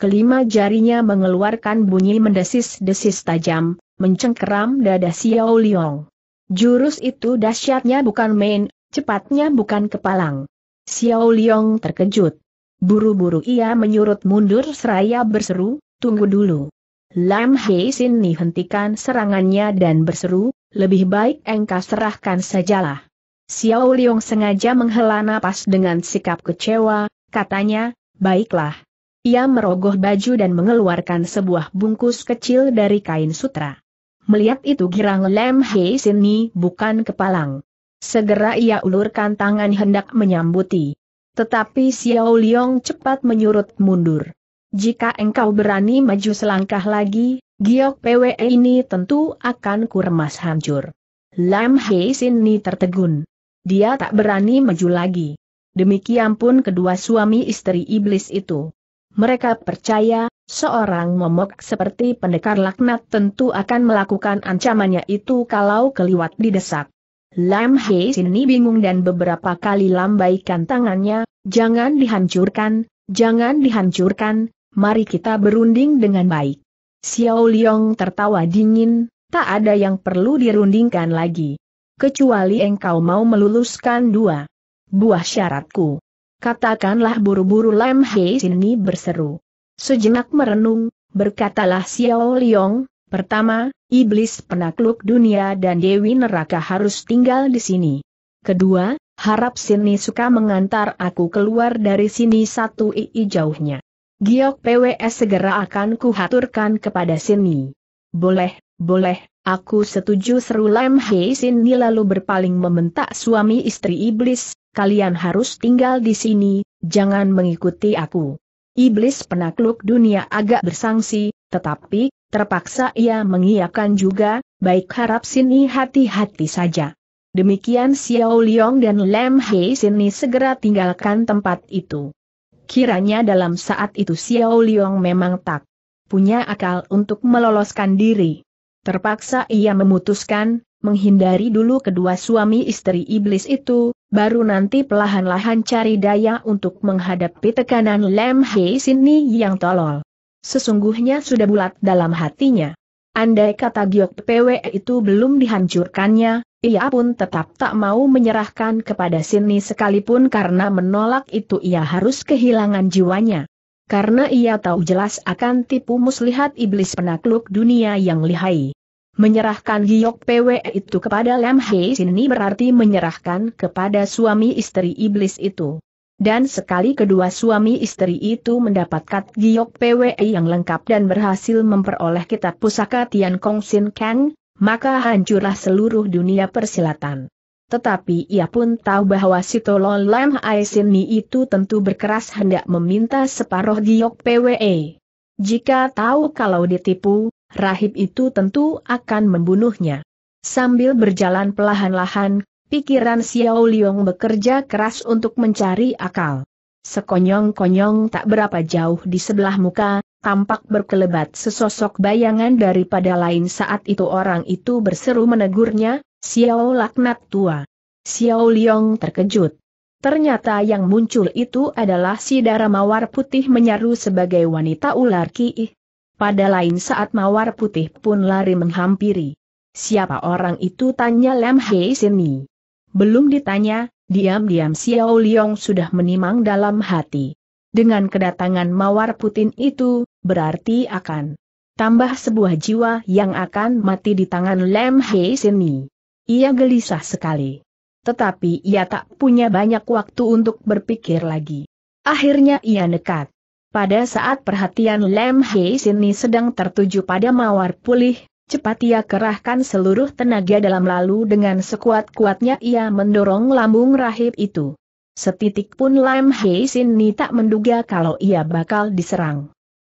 Kelima jarinya mengeluarkan bunyi mendesis-desis tajam, mencengkeram dada Xiao Liong. Jurus itu dahsyatnya bukan main, cepatnya bukan kepalang. Xiao Liong terkejut. Buru-buru ia menyurut mundur seraya berseru, tunggu dulu. Lam Hei Sin Ni hentikan serangannya dan berseru, lebih baik engkau serahkan sajalah. Xiao Liong sengaja menghela napas dengan sikap kecewa, katanya, baiklah. Ia merogoh baju dan mengeluarkan sebuah bungkus kecil dari kain sutra. Melihat itu girang Lem Hei Sini bukan kepalang. Segera ia ulurkan tangan hendak menyambuti. Tetapi Xiao Liong cepat menyurut mundur. Jika engkau berani maju selangkah lagi, Giok PWE ini tentu akan kuremas hancur. Lam Hei Sin Ni tertegun. Dia tak berani maju lagi. Demikian pun kedua suami istri iblis itu. Mereka percaya, seorang momok seperti pendekar laknat tentu akan melakukan ancamannya itu kalau keliwat didesak. Lam Hei Sin Ni bingung dan beberapa kali lambaikan tangannya, jangan dihancurkan, jangan dihancurkan, mari kita berunding dengan baik. Xiao Liang tertawa dingin, tak ada yang perlu dirundingkan lagi. Kecuali engkau mau meluluskan dua buah syaratku. Katakanlah buru-buru Lam Hei sini berseru. Sejenak merenung, berkatalah Xiao Liang, pertama, iblis penakluk dunia dan dewi neraka harus tinggal di sini. Kedua, harap sini suka mengantar aku keluar dari sini satu ii jauhnya. Giok PWS segera akan kuhaturkan kepada sini. Boleh, boleh, aku setuju seru Lam Hei Sini lalu berpaling meminta suami istri iblis, kalian harus tinggal di sini, jangan mengikuti aku. Iblis penakluk dunia agak bersangsi, tetapi, terpaksa ia mengiyakan juga, baik harap Sini hati-hati saja. Demikian Xiao Liong dan Lam Hei Sini segera tinggalkan tempat itu. Kiranya dalam saat itu Xiao Liang memang tak punya akal untuk meloloskan diri. Terpaksa ia memutuskan, menghindari dulu kedua suami istri iblis itu, baru nanti pelahan lahan cari daya untuk menghadapi tekanan Lem Hei Sini yang tolol. Sesungguhnya sudah bulat dalam hatinya. Andai kata Giok PW itu belum dihancurkannya, ia pun tetap tak mau menyerahkan kepada Sini sekalipun karena menolak itu ia harus kehilangan jiwanya. Karena ia tahu jelas akan tipu muslihat iblis penakluk dunia yang lihai. Menyerahkan Giyok PW itu kepada Lam Hei Sini berarti menyerahkan kepada suami istri iblis itu. Dan sekali kedua suami istri itu mendapatkan Giyok PWE yang lengkap dan berhasil memperoleh kitab pusaka Tian Kong Sin Kang, maka hancurlah seluruh dunia persilatan. Tetapi ia pun tahu bahwa si Tolol Lam Aisini itu tentu berkeras hendak meminta separoh giok PWE. Jika tahu kalau ditipu, rahib itu tentu akan membunuhnya. Sambil berjalan perlahan-lahan, pikiran Xiao Liong bekerja keras untuk mencari akal. Sekonyong-konyong tak berapa jauh di sebelah muka, tampak berkelebat sesosok bayangan daripada lain saat itu orang itu berseru menegurnya, Xiao laknat tua. Xiao Liong terkejut. Ternyata yang muncul itu adalah si darah mawar putih menyaru sebagai wanita ular kiih. Pada lain saat mawar putih pun lari menghampiri. Siapa orang itu tanya Lam Hei sini. Belum ditanya, diam-diam Xiao Liong sudah menimang dalam hati. Dengan kedatangan mawar Putin itu, berarti akan tambah sebuah jiwa yang akan mati di tangan Lem Hei Sini. Ia gelisah sekali. Tetapi ia tak punya banyak waktu untuk berpikir lagi. Akhirnya ia nekat. Pada saat perhatian Lem Hei Sini sedang tertuju pada mawar pulih, cepat ia kerahkan seluruh tenaga dalam lalu dengan sekuat-kuatnya ia mendorong lambung rahib itu. Setitik pun Lam Hei Sini tak menduga kalau ia bakal diserang.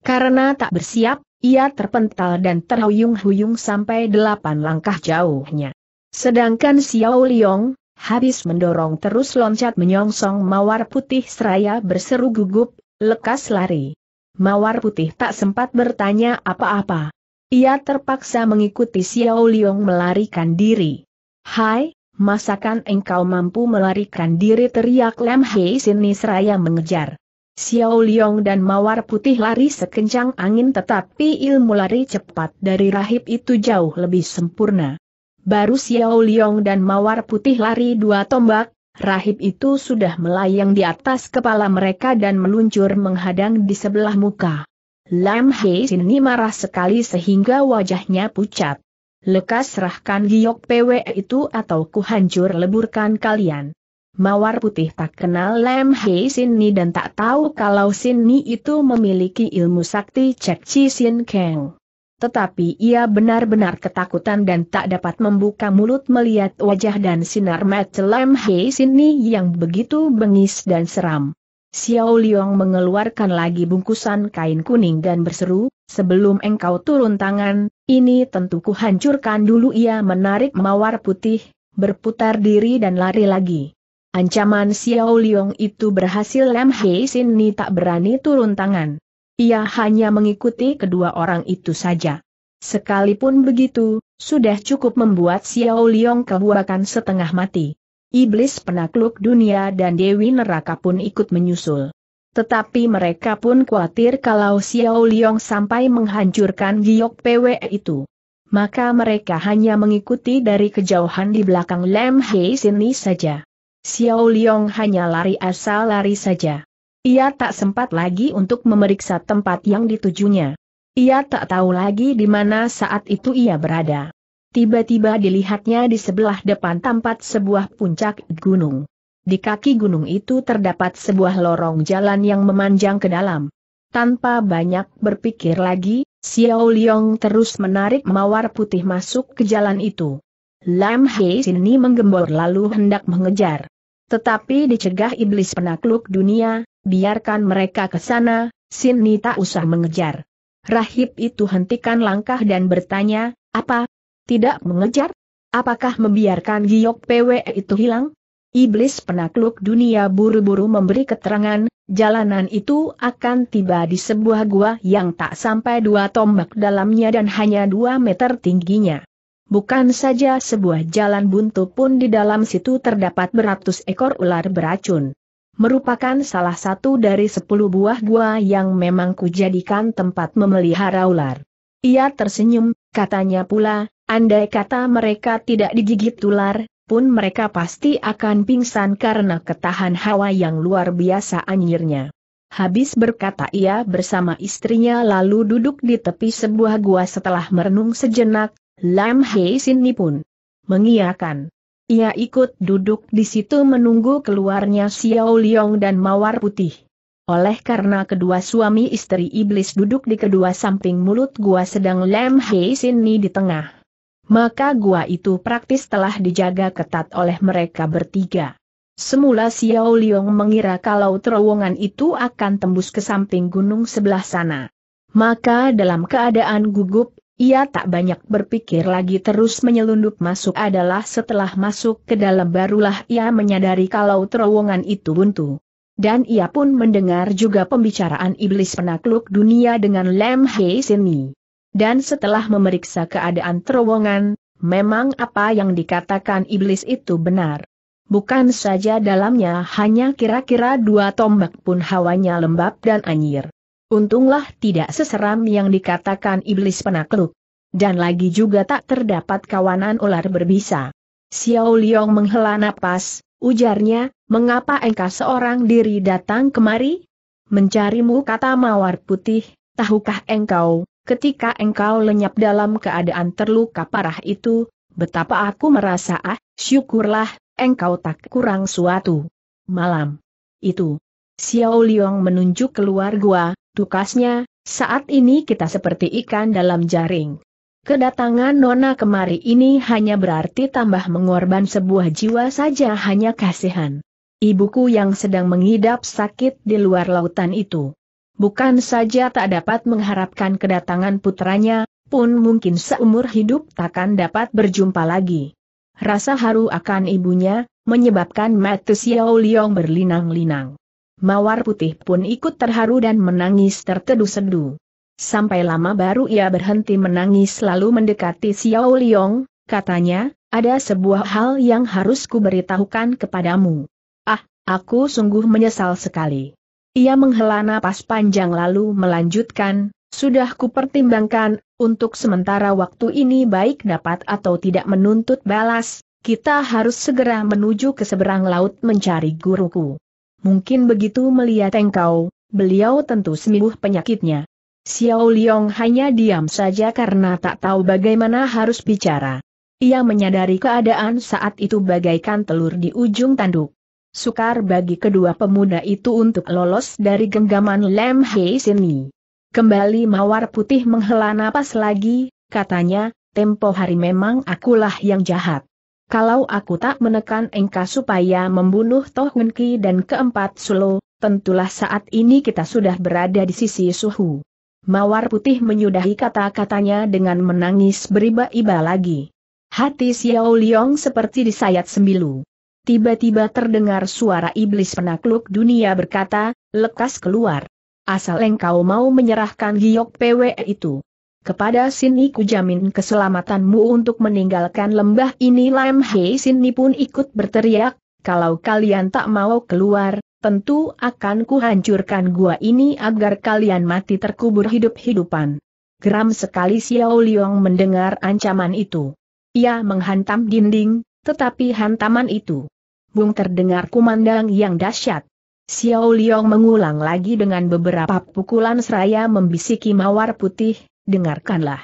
Karena tak bersiap, ia terpental dan terhuyung-huyung sampai delapan langkah jauhnya. Sedangkan Xiao Liong, habis mendorong terus loncat menyongsong mawar putih seraya berseru gugup, lekas lari. Mawar putih tak sempat bertanya apa-apa. Ia terpaksa mengikuti Xiao Liong melarikan diri. Hai, masakan engkau mampu melarikan diri teriak Lam Hei sini seraya mengejar. Xiao Liong dan Mawar Putih lari sekencang angin tetapi ilmu lari cepat dari rahib itu jauh lebih sempurna. Baru Xiao Liong dan Mawar Putih lari dua tombak, rahib itu sudah melayang di atas kepala mereka dan meluncur menghadang di sebelah muka. Lam Hei ini marah sekali sehingga wajahnya pucat. Lekas serahkan giok PW itu atau kuhancur leburkan kalian. Mawar putih tak kenal Lem Hei Sinni dan tak tahu kalau Sinni itu memiliki ilmu sakti Cek Chi Sin Kang. Tetapi ia benar-benar ketakutan dan tak dapat membuka mulut melihat wajah dan sinar mata Lem Hei Sinni yang begitu bengis dan seram. Xiao Liang mengeluarkan lagi bungkusan kain kuning dan berseru, sebelum engkau turun tangan, ini tentu kuhancurkan dulu ia menarik mawar putih, berputar diri dan lari lagi. Ancaman Xiao Liong itu berhasil Lam Hei Sin Ni tak berani turun tangan. Ia hanya mengikuti kedua orang itu saja. Sekalipun begitu, sudah cukup membuat Xiao Liong kebuakan setengah mati. Iblis penakluk dunia dan Dewi Neraka pun ikut menyusul. Tetapi mereka pun khawatir kalau Xiao Liong sampai menghancurkan giok PWE itu. Maka mereka hanya mengikuti dari kejauhan di belakang Lem Hei ni saja. Xiao Liang hanya lari asal lari saja. Ia tak sempat lagi untuk memeriksa tempat yang ditujunya. Ia tak tahu lagi di mana saat itu ia berada. Tiba-tiba dilihatnya di sebelah depan tampak sebuah puncak gunung. Di kaki gunung itu terdapat sebuah lorong jalan yang memanjang ke dalam. Tanpa banyak berpikir lagi, Xiao Liang terus menarik mawar putih masuk ke jalan itu. Lam Hei ini menggembor lalu hendak mengejar. Tetapi dicegah iblis penakluk dunia, biarkan mereka ke sana, Sinni tak usah mengejar. Rahib itu hentikan langkah dan bertanya, apa? Tidak mengejar? Apakah membiarkan giok PW itu hilang? Iblis penakluk dunia buru-buru memberi keterangan, jalanan itu akan tiba di sebuah gua yang tak sampai dua tombak dalamnya dan hanya dua meter tingginya. Bukan saja sebuah jalan buntu pun di dalam situ terdapat beratus ekor ular beracun. Merupakan salah satu dari sepuluh buah gua yang memang kujadikan tempat memelihara ular. Ia tersenyum, katanya pula, andai kata mereka tidak digigit ular, pun mereka pasti akan pingsan karena ketahan hawa yang luar biasa anjirnya. Habis berkata ia bersama istrinya lalu duduk di tepi sebuah gua setelah merenung sejenak, Lam Hei Sini pun mengiakan. Ia ikut duduk di situ menunggu keluarnya Xiao Liong dan Mawar Putih. Oleh karena kedua suami istri iblis duduk di kedua samping mulut gua sedang Lam Hei Sini di tengah. Maka gua itu praktis telah dijaga ketat oleh mereka bertiga. Semula Xiao Liong mengira kalau terowongan itu akan tembus ke samping gunung sebelah sana. Maka dalam keadaan gugup, ia tak banyak berpikir lagi terus menyelundup masuk adalah setelah masuk ke dalam barulah ia menyadari kalau terowongan itu buntu. Dan ia pun mendengar juga pembicaraan iblis penakluk dunia dengan Lem Hei Sini. Dan setelah memeriksa keadaan terowongan, memang apa yang dikatakan iblis itu benar. Bukan saja dalamnya hanya kira-kira dua tombak pun hawanya lembab dan anyir. Untunglah tidak seseram yang dikatakan iblis penakluk. Dan lagi juga tak terdapat kawanan ular berbisa. Xiao Liang menghela napas, ujarnya, mengapa engkau seorang diri datang kemari? Mencarimu kata mawar putih, tahukah engkau, ketika engkau lenyap dalam keadaan terluka parah itu, betapa aku merasa ah, syukurlah, engkau tak kurang suatu. Malam. Itu. Xiao Liang menunjuk keluar gua, Tukasnya, saat ini kita seperti ikan dalam jaring. Kedatangan Nona kemari ini hanya berarti tambah mengorban sebuah jiwa saja hanya kasihan. Ibuku yang sedang mengidap sakit di luar lautan itu. Bukan saja tak dapat mengharapkan kedatangan putranya, pun mungkin seumur hidup takkan dapat berjumpa lagi. Rasa haru akan ibunya, menyebabkan Matthew Xiao Liang berlinang-linang. Mawar putih pun ikut terharu dan menangis tertedu-sedu. Sampai lama baru ia berhenti menangis lalu mendekati Xiao Liong, katanya, ada sebuah hal yang harus ku beritahukan kepadamu. Ah, aku sungguh menyesal sekali. Ia menghela napas panjang lalu melanjutkan, sudah kupertimbangkan, untuk sementara waktu ini baik dapat atau tidak menuntut balas, kita harus segera menuju ke seberang laut mencari guruku mungkin begitu melihat engkau, beliau tentu sembuh penyakitnya. Xiao Liong hanya diam saja karena tak tahu bagaimana harus bicara. Ia menyadari keadaan saat itu bagaikan telur di ujung tanduk. Sukar bagi kedua pemuda itu untuk lolos dari genggaman Lem Hei Sini. Kembali Mawar Putih menghela napas lagi, katanya, tempo hari memang akulah yang jahat. Kalau aku tak menekan engkau supaya membunuh Toh Ki dan keempat Sulo, tentulah saat ini kita sudah berada di sisi suhu. Mawar putih menyudahi kata-katanya dengan menangis beriba-iba lagi. Hati Xiao Liang seperti disayat sembilu. Tiba-tiba terdengar suara iblis penakluk dunia berkata, lekas keluar. Asal engkau mau menyerahkan giok PW itu. Kepada Sini ku jamin keselamatanmu untuk meninggalkan lembah ini Lam Hei Sini pun ikut berteriak, kalau kalian tak mau keluar, tentu akan kuhancurkan gua ini agar kalian mati terkubur hidup-hidupan. Geram sekali Xiao Liang mendengar ancaman itu. Ia menghantam dinding, tetapi hantaman itu. Bung terdengar kumandang yang dahsyat. Xiao Liang mengulang lagi dengan beberapa pukulan seraya membisiki mawar putih, dengarkanlah.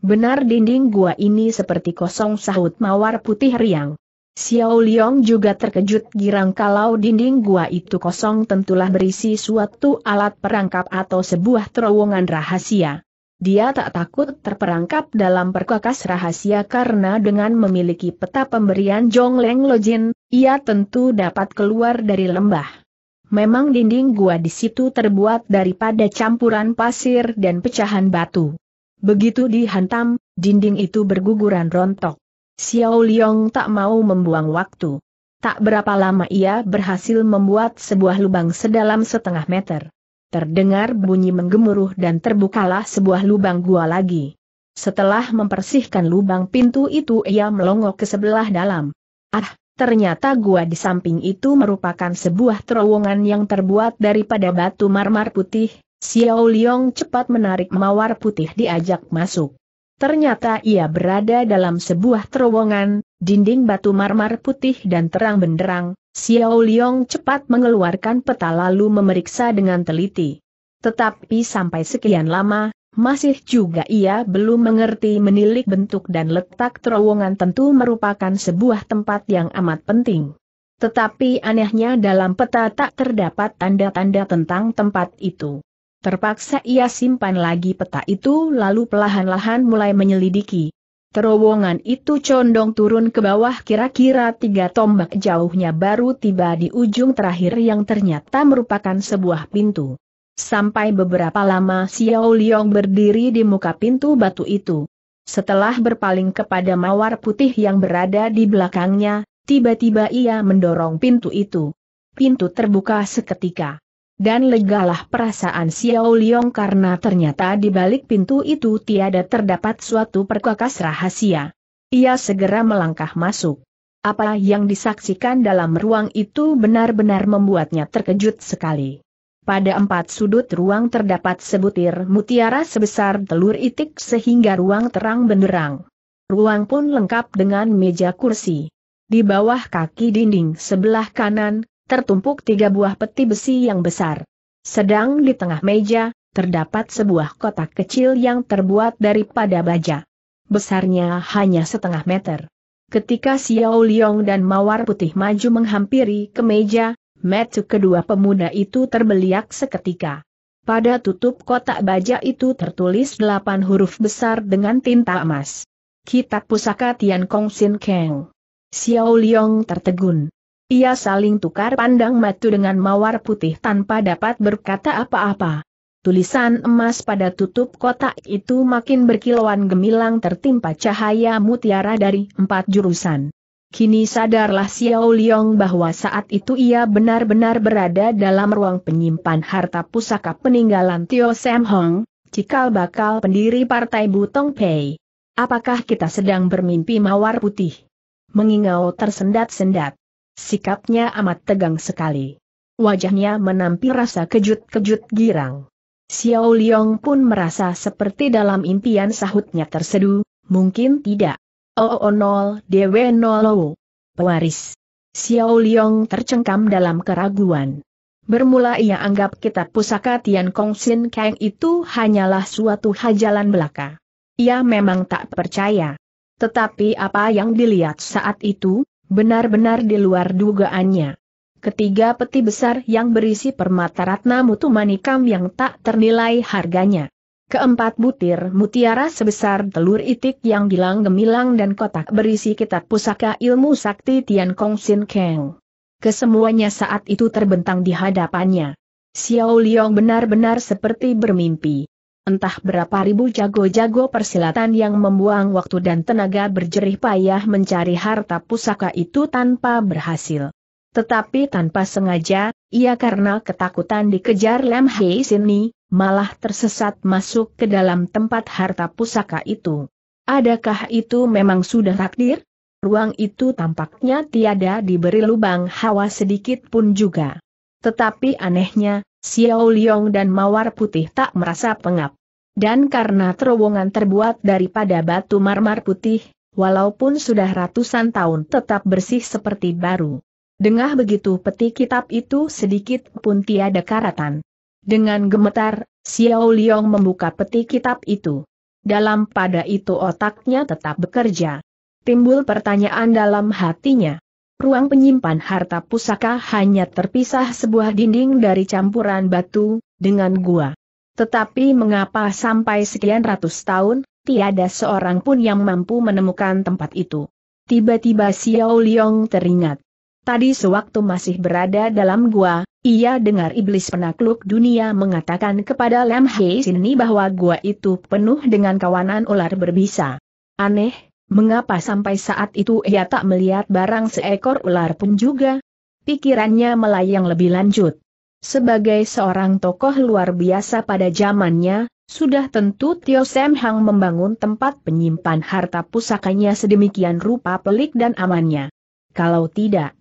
Benar dinding gua ini seperti kosong sahut mawar putih riang. Xiao Liang juga terkejut girang kalau dinding gua itu kosong tentulah berisi suatu alat perangkap atau sebuah terowongan rahasia. Dia tak takut terperangkap dalam perkakas rahasia karena dengan memiliki peta pemberian Jong Lo Lojin, ia tentu dapat keluar dari lembah. Memang dinding gua di situ terbuat daripada campuran pasir dan pecahan batu. Begitu dihantam, dinding itu berguguran rontok. Xiao Liong tak mau membuang waktu. Tak berapa lama ia berhasil membuat sebuah lubang sedalam setengah meter. Terdengar bunyi menggemuruh dan terbukalah sebuah lubang gua lagi. Setelah mempersihkan lubang pintu itu ia melongok ke sebelah dalam. Ah, Ternyata gua di samping itu merupakan sebuah terowongan yang terbuat daripada batu marmar putih, Xiao Liong cepat menarik mawar putih diajak masuk. Ternyata ia berada dalam sebuah terowongan, dinding batu marmar putih dan terang benderang, Xiao Liong cepat mengeluarkan peta lalu memeriksa dengan teliti. Tetapi sampai sekian lama, masih juga ia belum mengerti menilik bentuk dan letak terowongan tentu merupakan sebuah tempat yang amat penting. Tetapi anehnya dalam peta tak terdapat tanda-tanda tentang tempat itu. Terpaksa ia simpan lagi peta itu lalu perlahan-lahan mulai menyelidiki. Terowongan itu condong turun ke bawah kira-kira tiga tombak jauhnya baru tiba di ujung terakhir yang ternyata merupakan sebuah pintu sampai beberapa lama Xiao Liong berdiri di muka pintu batu itu. Setelah berpaling kepada mawar putih yang berada di belakangnya, tiba-tiba ia mendorong pintu itu. Pintu terbuka seketika. Dan legalah perasaan Xiao Liong karena ternyata di balik pintu itu tiada terdapat suatu perkakas rahasia. Ia segera melangkah masuk. Apa yang disaksikan dalam ruang itu benar-benar membuatnya terkejut sekali. Pada empat sudut ruang terdapat sebutir mutiara sebesar telur itik sehingga ruang terang benderang. Ruang pun lengkap dengan meja kursi. Di bawah kaki dinding sebelah kanan, tertumpuk tiga buah peti besi yang besar. Sedang di tengah meja, terdapat sebuah kotak kecil yang terbuat daripada baja. Besarnya hanya setengah meter. Ketika Xiao Liong dan Mawar Putih maju menghampiri ke meja, Metu kedua pemuda itu terbeliak seketika. Pada tutup kotak baja itu tertulis delapan huruf besar dengan tinta emas. Kitab pusaka Tian Kong Sin Kang. Xiao Liong tertegun. Ia saling tukar pandang matu dengan mawar putih tanpa dapat berkata apa-apa. Tulisan emas pada tutup kotak itu makin berkilauan gemilang tertimpa cahaya mutiara dari empat jurusan. Kini sadarlah Xiao Liang bahwa saat itu ia benar-benar berada dalam ruang penyimpan harta pusaka peninggalan Tio Sam Hong, cikal bakal pendiri Partai Butong Pei. Apakah kita sedang bermimpi mawar putih? Mengingau tersendat-sendat. Sikapnya amat tegang sekali. Wajahnya menampi rasa kejut-kejut girang. Xiao Liang pun merasa seperti dalam impian sahutnya terseduh, mungkin tidak oo 0 DW0 Pewaris. Xiao Liong tercengkam dalam keraguan. Bermula ia anggap kitab pusaka Tian Kong Sin Kang itu hanyalah suatu hajalan belaka. Ia memang tak percaya. Tetapi apa yang dilihat saat itu, benar-benar di luar dugaannya. Ketiga peti besar yang berisi permata ratna mutu manikam yang tak ternilai harganya. Keempat butir mutiara sebesar telur itik yang gilang-gemilang dan kotak berisi kitab pusaka ilmu sakti Tian Kong Sin Kang. Kesemuanya saat itu terbentang di hadapannya. Xiao Liang benar-benar seperti bermimpi. Entah berapa ribu jago-jago persilatan yang membuang waktu dan tenaga berjerih payah mencari harta pusaka itu tanpa berhasil. Tetapi tanpa sengaja, ia karena ketakutan dikejar Lam Hei sini, malah tersesat masuk ke dalam tempat harta pusaka itu. Adakah itu memang sudah takdir? Ruang itu tampaknya tiada diberi lubang hawa sedikit pun juga. Tetapi anehnya, Xiao Liong dan Mawar Putih tak merasa pengap. Dan karena terowongan terbuat daripada batu marmer putih, walaupun sudah ratusan tahun tetap bersih seperti baru. Dengah begitu peti kitab itu sedikit pun tiada karatan. Dengan gemetar, Xiao Liang membuka peti kitab itu. Dalam pada itu otaknya tetap bekerja. Timbul pertanyaan dalam hatinya. Ruang penyimpan harta pusaka hanya terpisah sebuah dinding dari campuran batu, dengan gua. Tetapi mengapa sampai sekian ratus tahun, tiada seorang pun yang mampu menemukan tempat itu. Tiba-tiba Xiao Liang teringat. Tadi sewaktu masih berada dalam gua, ia dengar iblis penakluk dunia mengatakan kepada Lam Hei Sini bahwa gua itu penuh dengan kawanan ular berbisa. Aneh, mengapa sampai saat itu ia tak melihat barang seekor ular pun juga? Pikirannya melayang lebih lanjut. Sebagai seorang tokoh luar biasa pada zamannya, sudah tentu Tio Sam Hang membangun tempat penyimpan harta pusakanya sedemikian rupa pelik dan amannya. Kalau tidak,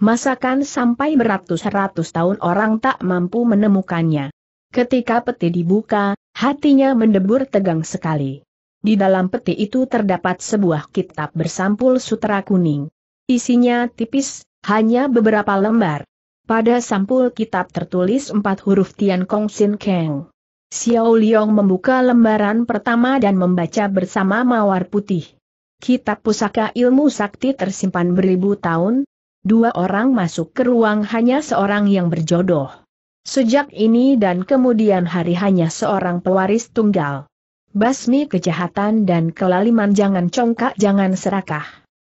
Masakan sampai beratus-ratus tahun orang tak mampu menemukannya. Ketika peti dibuka, hatinya mendebur tegang sekali. Di dalam peti itu terdapat sebuah kitab bersampul sutra kuning. Isinya tipis, hanya beberapa lembar. Pada sampul kitab tertulis empat huruf Tian Kong Sin Kang. Xiao Liong membuka lembaran pertama dan membaca bersama mawar putih. Kitab pusaka ilmu sakti tersimpan beribu tahun, Dua orang masuk ke ruang hanya seorang yang berjodoh. Sejak ini dan kemudian hari hanya seorang pewaris tunggal. Basmi kejahatan dan kelaliman jangan congkak jangan serakah.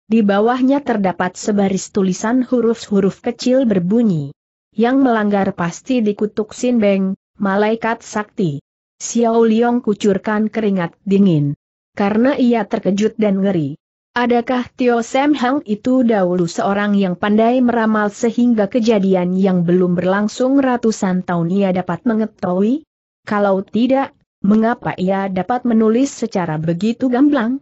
Di bawahnya terdapat sebaris tulisan huruf-huruf kecil berbunyi. Yang melanggar pasti dikutuk Sinbeng, malaikat sakti. Xiao Liong kucurkan keringat dingin. Karena ia terkejut dan ngeri. Adakah Tio Sam Hang itu dahulu seorang yang pandai meramal sehingga kejadian yang belum berlangsung ratusan tahun ia dapat mengetahui? Kalau tidak, mengapa ia dapat menulis secara begitu gamblang?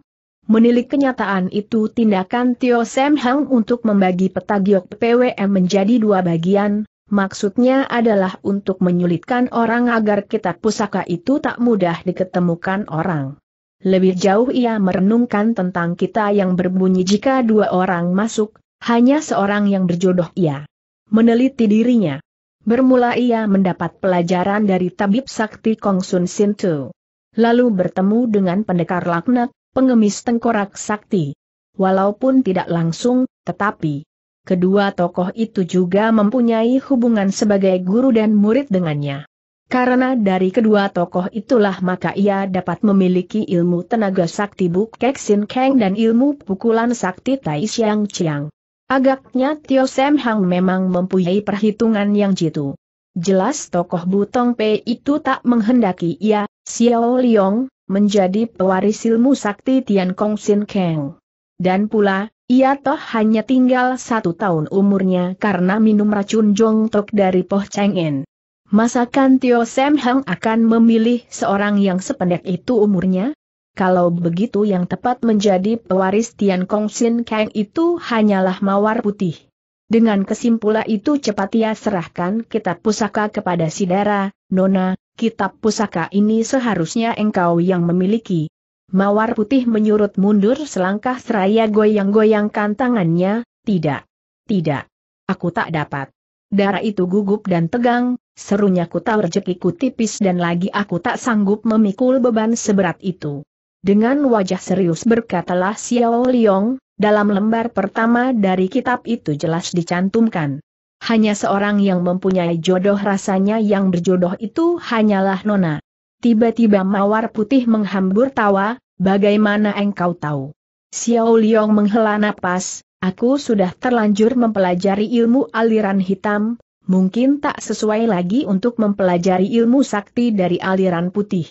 Menilik kenyataan itu tindakan Tio Sam Hang untuk membagi peta giok PWM menjadi dua bagian, maksudnya adalah untuk menyulitkan orang agar kitab pusaka itu tak mudah diketemukan orang. Lebih jauh ia merenungkan tentang kita yang berbunyi jika dua orang masuk, hanya seorang yang berjodoh ia. Meneliti dirinya. Bermula ia mendapat pelajaran dari tabib sakti Kong Kongsun Sintu. Lalu bertemu dengan pendekar laknat, pengemis tengkorak sakti. Walaupun tidak langsung, tetapi kedua tokoh itu juga mempunyai hubungan sebagai guru dan murid dengannya. Karena dari kedua tokoh itulah maka ia dapat memiliki ilmu tenaga sakti Buk Sin Kang dan ilmu pukulan sakti Tai Siang Chiang. Agaknya Tio Sam Hang memang mempunyai perhitungan yang jitu. Jelas tokoh Butong Pei itu tak menghendaki ia, Xiao Liong, menjadi pewaris ilmu sakti Tian Kong Sin Kang. Dan pula, ia toh hanya tinggal satu tahun umurnya karena minum racun Jong Tok dari Poh Cheng En. Masakan Tio Sam Hang akan memilih seorang yang sependek itu umurnya? Kalau begitu yang tepat menjadi pewaris Tian Kong Sin Kang itu hanyalah mawar putih. Dengan kesimpulan itu cepat ia serahkan kitab pusaka kepada Sidara. Nona, kitab pusaka ini seharusnya engkau yang memiliki. Mawar putih menyurut mundur selangkah seraya goyang-goyangkan tangannya, tidak, tidak, aku tak dapat. Darah itu gugup dan tegang, Serunya ku tahu rezekiku tipis dan lagi aku tak sanggup memikul beban seberat itu. Dengan wajah serius berkatalah Xiao Liong, dalam lembar pertama dari kitab itu jelas dicantumkan. Hanya seorang yang mempunyai jodoh rasanya yang berjodoh itu hanyalah Nona. Tiba-tiba mawar putih menghambur tawa, bagaimana engkau tahu? Xiao Liong menghela napas, aku sudah terlanjur mempelajari ilmu aliran hitam, mungkin tak sesuai lagi untuk mempelajari ilmu sakti dari aliran putih.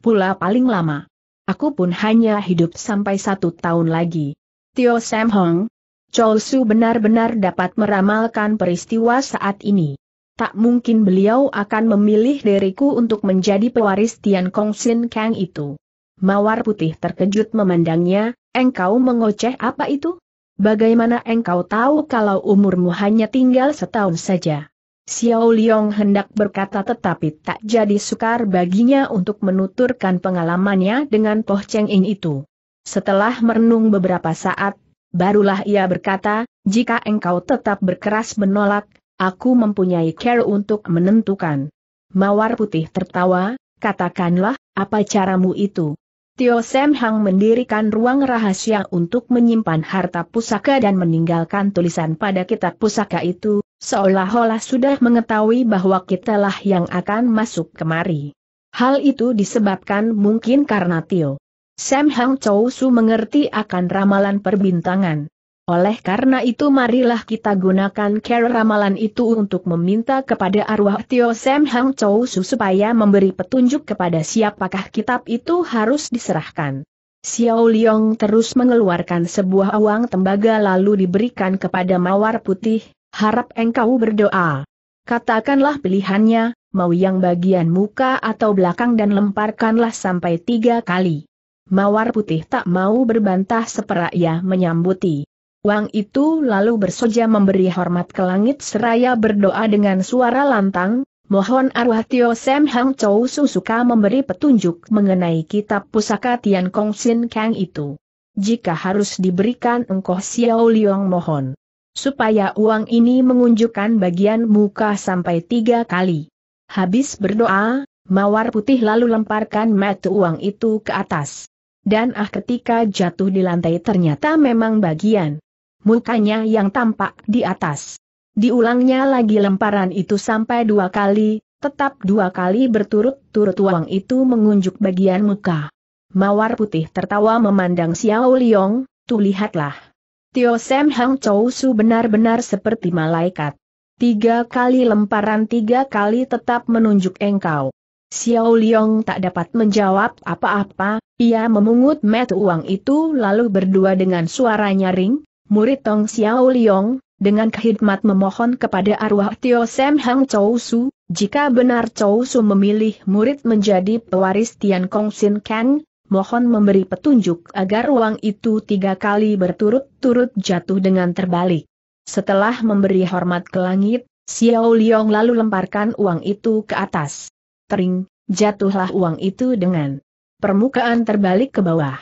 Pula paling lama. Aku pun hanya hidup sampai satu tahun lagi. Tio Sam Hong, Chol Su benar-benar dapat meramalkan peristiwa saat ini. Tak mungkin beliau akan memilih diriku untuk menjadi pewaris Tian Kong Sin Kang itu. Mawar putih terkejut memandangnya, engkau mengoceh apa itu? Bagaimana engkau tahu kalau umurmu hanya tinggal setahun saja? Xiao Liong hendak berkata tetapi tak jadi sukar baginya untuk menuturkan pengalamannya dengan Poh Cheng In itu. Setelah merenung beberapa saat, barulah ia berkata, jika engkau tetap berkeras menolak, aku mempunyai care untuk menentukan. Mawar putih tertawa, katakanlah, apa caramu itu? Tio Sam Hang mendirikan ruang rahasia untuk menyimpan harta pusaka dan meninggalkan tulisan pada kitab pusaka itu, Seolah-olah sudah mengetahui bahwa kitalah yang akan masuk kemari. Hal itu disebabkan mungkin karena Tio. Sam Hang Chou Su mengerti akan ramalan perbintangan. Oleh karena itu marilah kita gunakan care ramalan itu untuk meminta kepada arwah Tio Sam Hang Chou Su supaya memberi petunjuk kepada siapakah kitab itu harus diserahkan. Xiao Liong terus mengeluarkan sebuah uang tembaga lalu diberikan kepada mawar putih, Harap engkau berdoa. Katakanlah pilihannya, mau yang bagian muka atau belakang dan lemparkanlah sampai tiga kali. Mawar putih tak mau berbantah seperak ia menyambuti. Wang itu lalu bersoja memberi hormat ke langit seraya berdoa dengan suara lantang, Mohon arwah Tio Sam Hang Chou Susuka memberi petunjuk mengenai kitab pusaka Tian Kong Sin Kang itu. Jika harus diberikan engkau Xiao Liang mohon supaya uang ini mengunjukkan bagian muka sampai tiga kali. Habis berdoa, Mawar Putih lalu lemparkan metu uang itu ke atas. Dan ah ketika jatuh di lantai ternyata memang bagian mukanya yang tampak di atas. Diulangnya lagi lemparan itu sampai dua kali, tetap dua kali berturut-turut uang itu mengunjuk bagian muka. Mawar putih tertawa memandang Xiao Liong, tuh lihatlah. Tio Sam Hang Chou Su benar-benar seperti malaikat. Tiga kali lemparan tiga kali tetap menunjuk engkau. Xiao Liong tak dapat menjawab apa-apa, ia memungut met uang itu lalu berdua dengan suara nyaring, murid Tong Xiao Liong, dengan khidmat memohon kepada arwah Tio Sam Hang Chou Su, jika benar Chou Su memilih murid menjadi pewaris Tian Kong Sin Kang, mohon memberi petunjuk agar uang itu tiga kali berturut-turut jatuh dengan terbalik. Setelah memberi hormat ke langit, Xiao Liong lalu lemparkan uang itu ke atas. Tering, jatuhlah uang itu dengan permukaan terbalik ke bawah.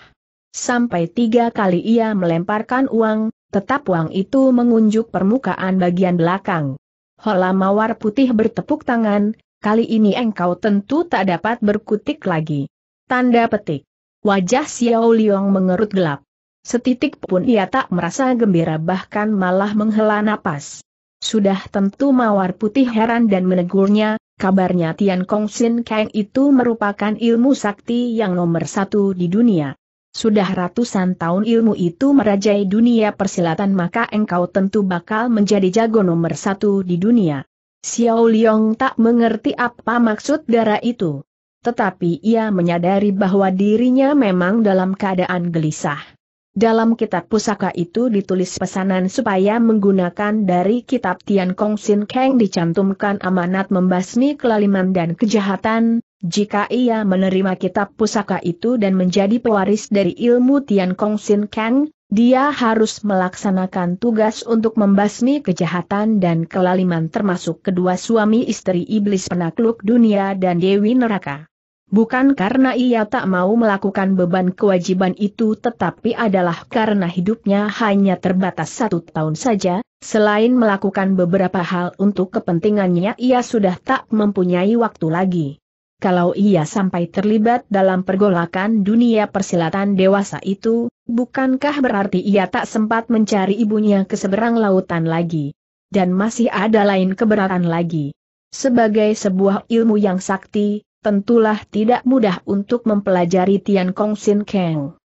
Sampai tiga kali ia melemparkan uang, tetap uang itu mengunjuk permukaan bagian belakang. Hola Mawar Putih bertepuk tangan, kali ini engkau tentu tak dapat berkutik lagi. Tanda petik. Wajah Xiao Liang mengerut gelap. Setitik pun ia tak merasa gembira bahkan malah menghela napas. Sudah tentu Mawar Putih heran dan menegurnya, kabarnya Tian Kong Sin Kang itu merupakan ilmu sakti yang nomor satu di dunia. Sudah ratusan tahun ilmu itu merajai dunia persilatan maka engkau tentu bakal menjadi jago nomor satu di dunia. Xiao Liang tak mengerti apa maksud darah itu. Tetapi ia menyadari bahwa dirinya memang dalam keadaan gelisah. Dalam kitab pusaka itu ditulis pesanan supaya menggunakan dari kitab Tian Kong Sin Kang dicantumkan amanat membasmi kelaliman dan kejahatan, jika ia menerima kitab pusaka itu dan menjadi pewaris dari ilmu Tian Kong Sin Kang, dia harus melaksanakan tugas untuk membasmi kejahatan dan kelaliman termasuk kedua suami istri iblis penakluk dunia dan dewi neraka. Bukan karena ia tak mau melakukan beban kewajiban itu tetapi adalah karena hidupnya hanya terbatas satu tahun saja, selain melakukan beberapa hal untuk kepentingannya ia sudah tak mempunyai waktu lagi. Kalau ia sampai terlibat dalam pergolakan dunia persilatan dewasa itu, bukankah berarti ia tak sempat mencari ibunya ke seberang lautan lagi? Dan masih ada lain keberatan lagi. Sebagai sebuah ilmu yang sakti, tentulah tidak mudah untuk mempelajari Tian Kong Sin Kang.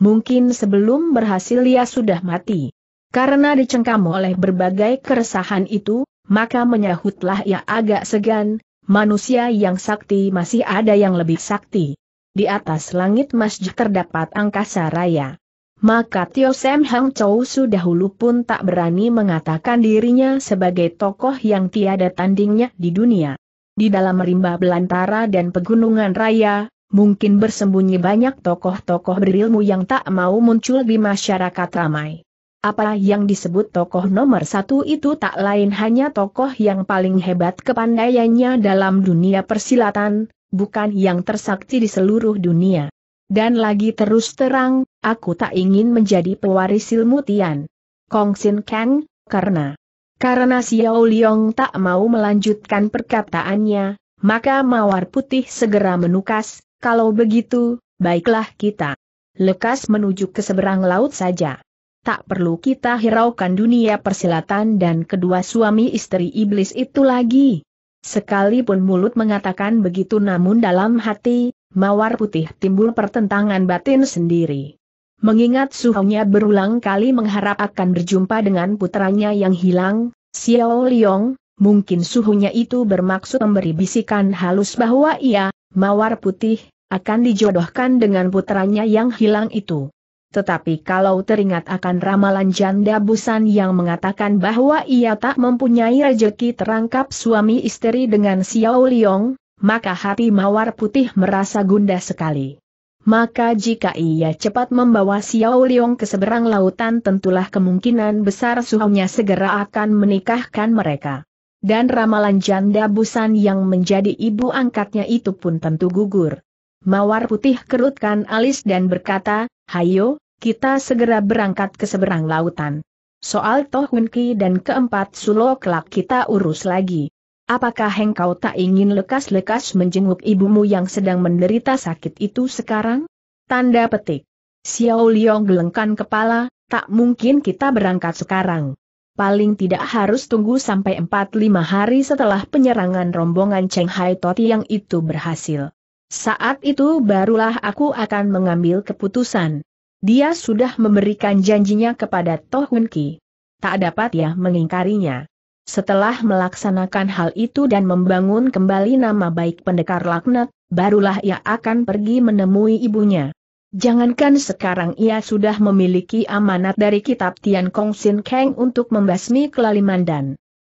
Mungkin sebelum berhasil ia sudah mati. Karena dicengkam oleh berbagai keresahan itu, maka menyahutlah ia agak segan, manusia yang sakti masih ada yang lebih sakti. Di atas langit masjid terdapat angkasa raya. Maka Tio Sam Hang Chow dahulu pun tak berani mengatakan dirinya sebagai tokoh yang tiada tandingnya di dunia. Di dalam rimba belantara dan pegunungan raya, mungkin bersembunyi banyak tokoh-tokoh berilmu yang tak mau muncul di masyarakat ramai. Apa yang disebut tokoh nomor satu itu tak lain hanya tokoh yang paling hebat kepandaiannya dalam dunia persilatan, bukan yang tersakti di seluruh dunia. Dan lagi terus terang, aku tak ingin menjadi pewaris ilmu Tian. Kong Sin Kang, karena karena Xiao Liong tak mau melanjutkan perkataannya, maka Mawar Putih segera menukas, kalau begitu, baiklah kita. Lekas menuju ke seberang laut saja. Tak perlu kita hiraukan dunia persilatan dan kedua suami istri iblis itu lagi. Sekalipun mulut mengatakan begitu namun dalam hati, Mawar Putih timbul pertentangan batin sendiri. Mengingat suhunya berulang kali mengharap akan berjumpa dengan putranya yang hilang, Xiao Liong, mungkin suhunya itu bermaksud memberi bisikan halus bahwa ia, mawar putih, akan dijodohkan dengan putranya yang hilang itu. Tetapi kalau teringat akan ramalan janda busan yang mengatakan bahwa ia tak mempunyai rejeki terangkap suami istri dengan Xiao Liong, maka hati mawar putih merasa gundah sekali. Maka jika ia cepat membawa Xiao Liong ke seberang lautan tentulah kemungkinan besar suhunya segera akan menikahkan mereka. Dan ramalan janda Busan yang menjadi ibu angkatnya itu pun tentu gugur. Mawar putih kerutkan alis dan berkata, Hayo, kita segera berangkat ke seberang lautan. Soal Toh Ki dan keempat Sulo kelak kita urus lagi. Apakah engkau tak ingin lekas-lekas menjenguk ibumu yang sedang menderita sakit itu sekarang? Tanda petik. Xiao Liong gelengkan kepala, tak mungkin kita berangkat sekarang. Paling tidak harus tunggu sampai 4-5 hari setelah penyerangan rombongan Cheng Hai Toti yang itu berhasil. Saat itu barulah aku akan mengambil keputusan. Dia sudah memberikan janjinya kepada Toh Hun Ki. Tak dapat ya mengingkarinya. Setelah melaksanakan hal itu dan membangun kembali nama baik pendekar laknat, barulah ia akan pergi menemui ibunya. Jangankan sekarang ia sudah memiliki amanat dari kitab Tian Kong Sin Kang untuk membasmi kelaliman dan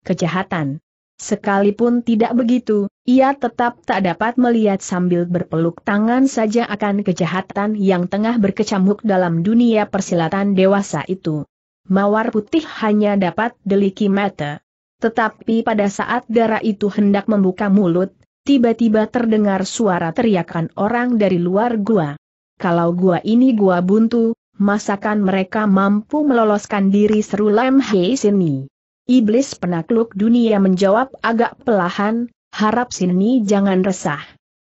kejahatan. Sekalipun tidak begitu, ia tetap tak dapat melihat sambil berpeluk tangan saja akan kejahatan yang tengah berkecamuk dalam dunia persilatan dewasa itu. Mawar putih hanya dapat deliki mata. Tetapi pada saat darah itu hendak membuka mulut, tiba-tiba terdengar suara teriakan orang dari luar gua. Kalau gua ini gua buntu, masakan mereka mampu meloloskan diri seru Lam Hei sini. Iblis penakluk dunia menjawab agak pelahan, harap sini jangan resah.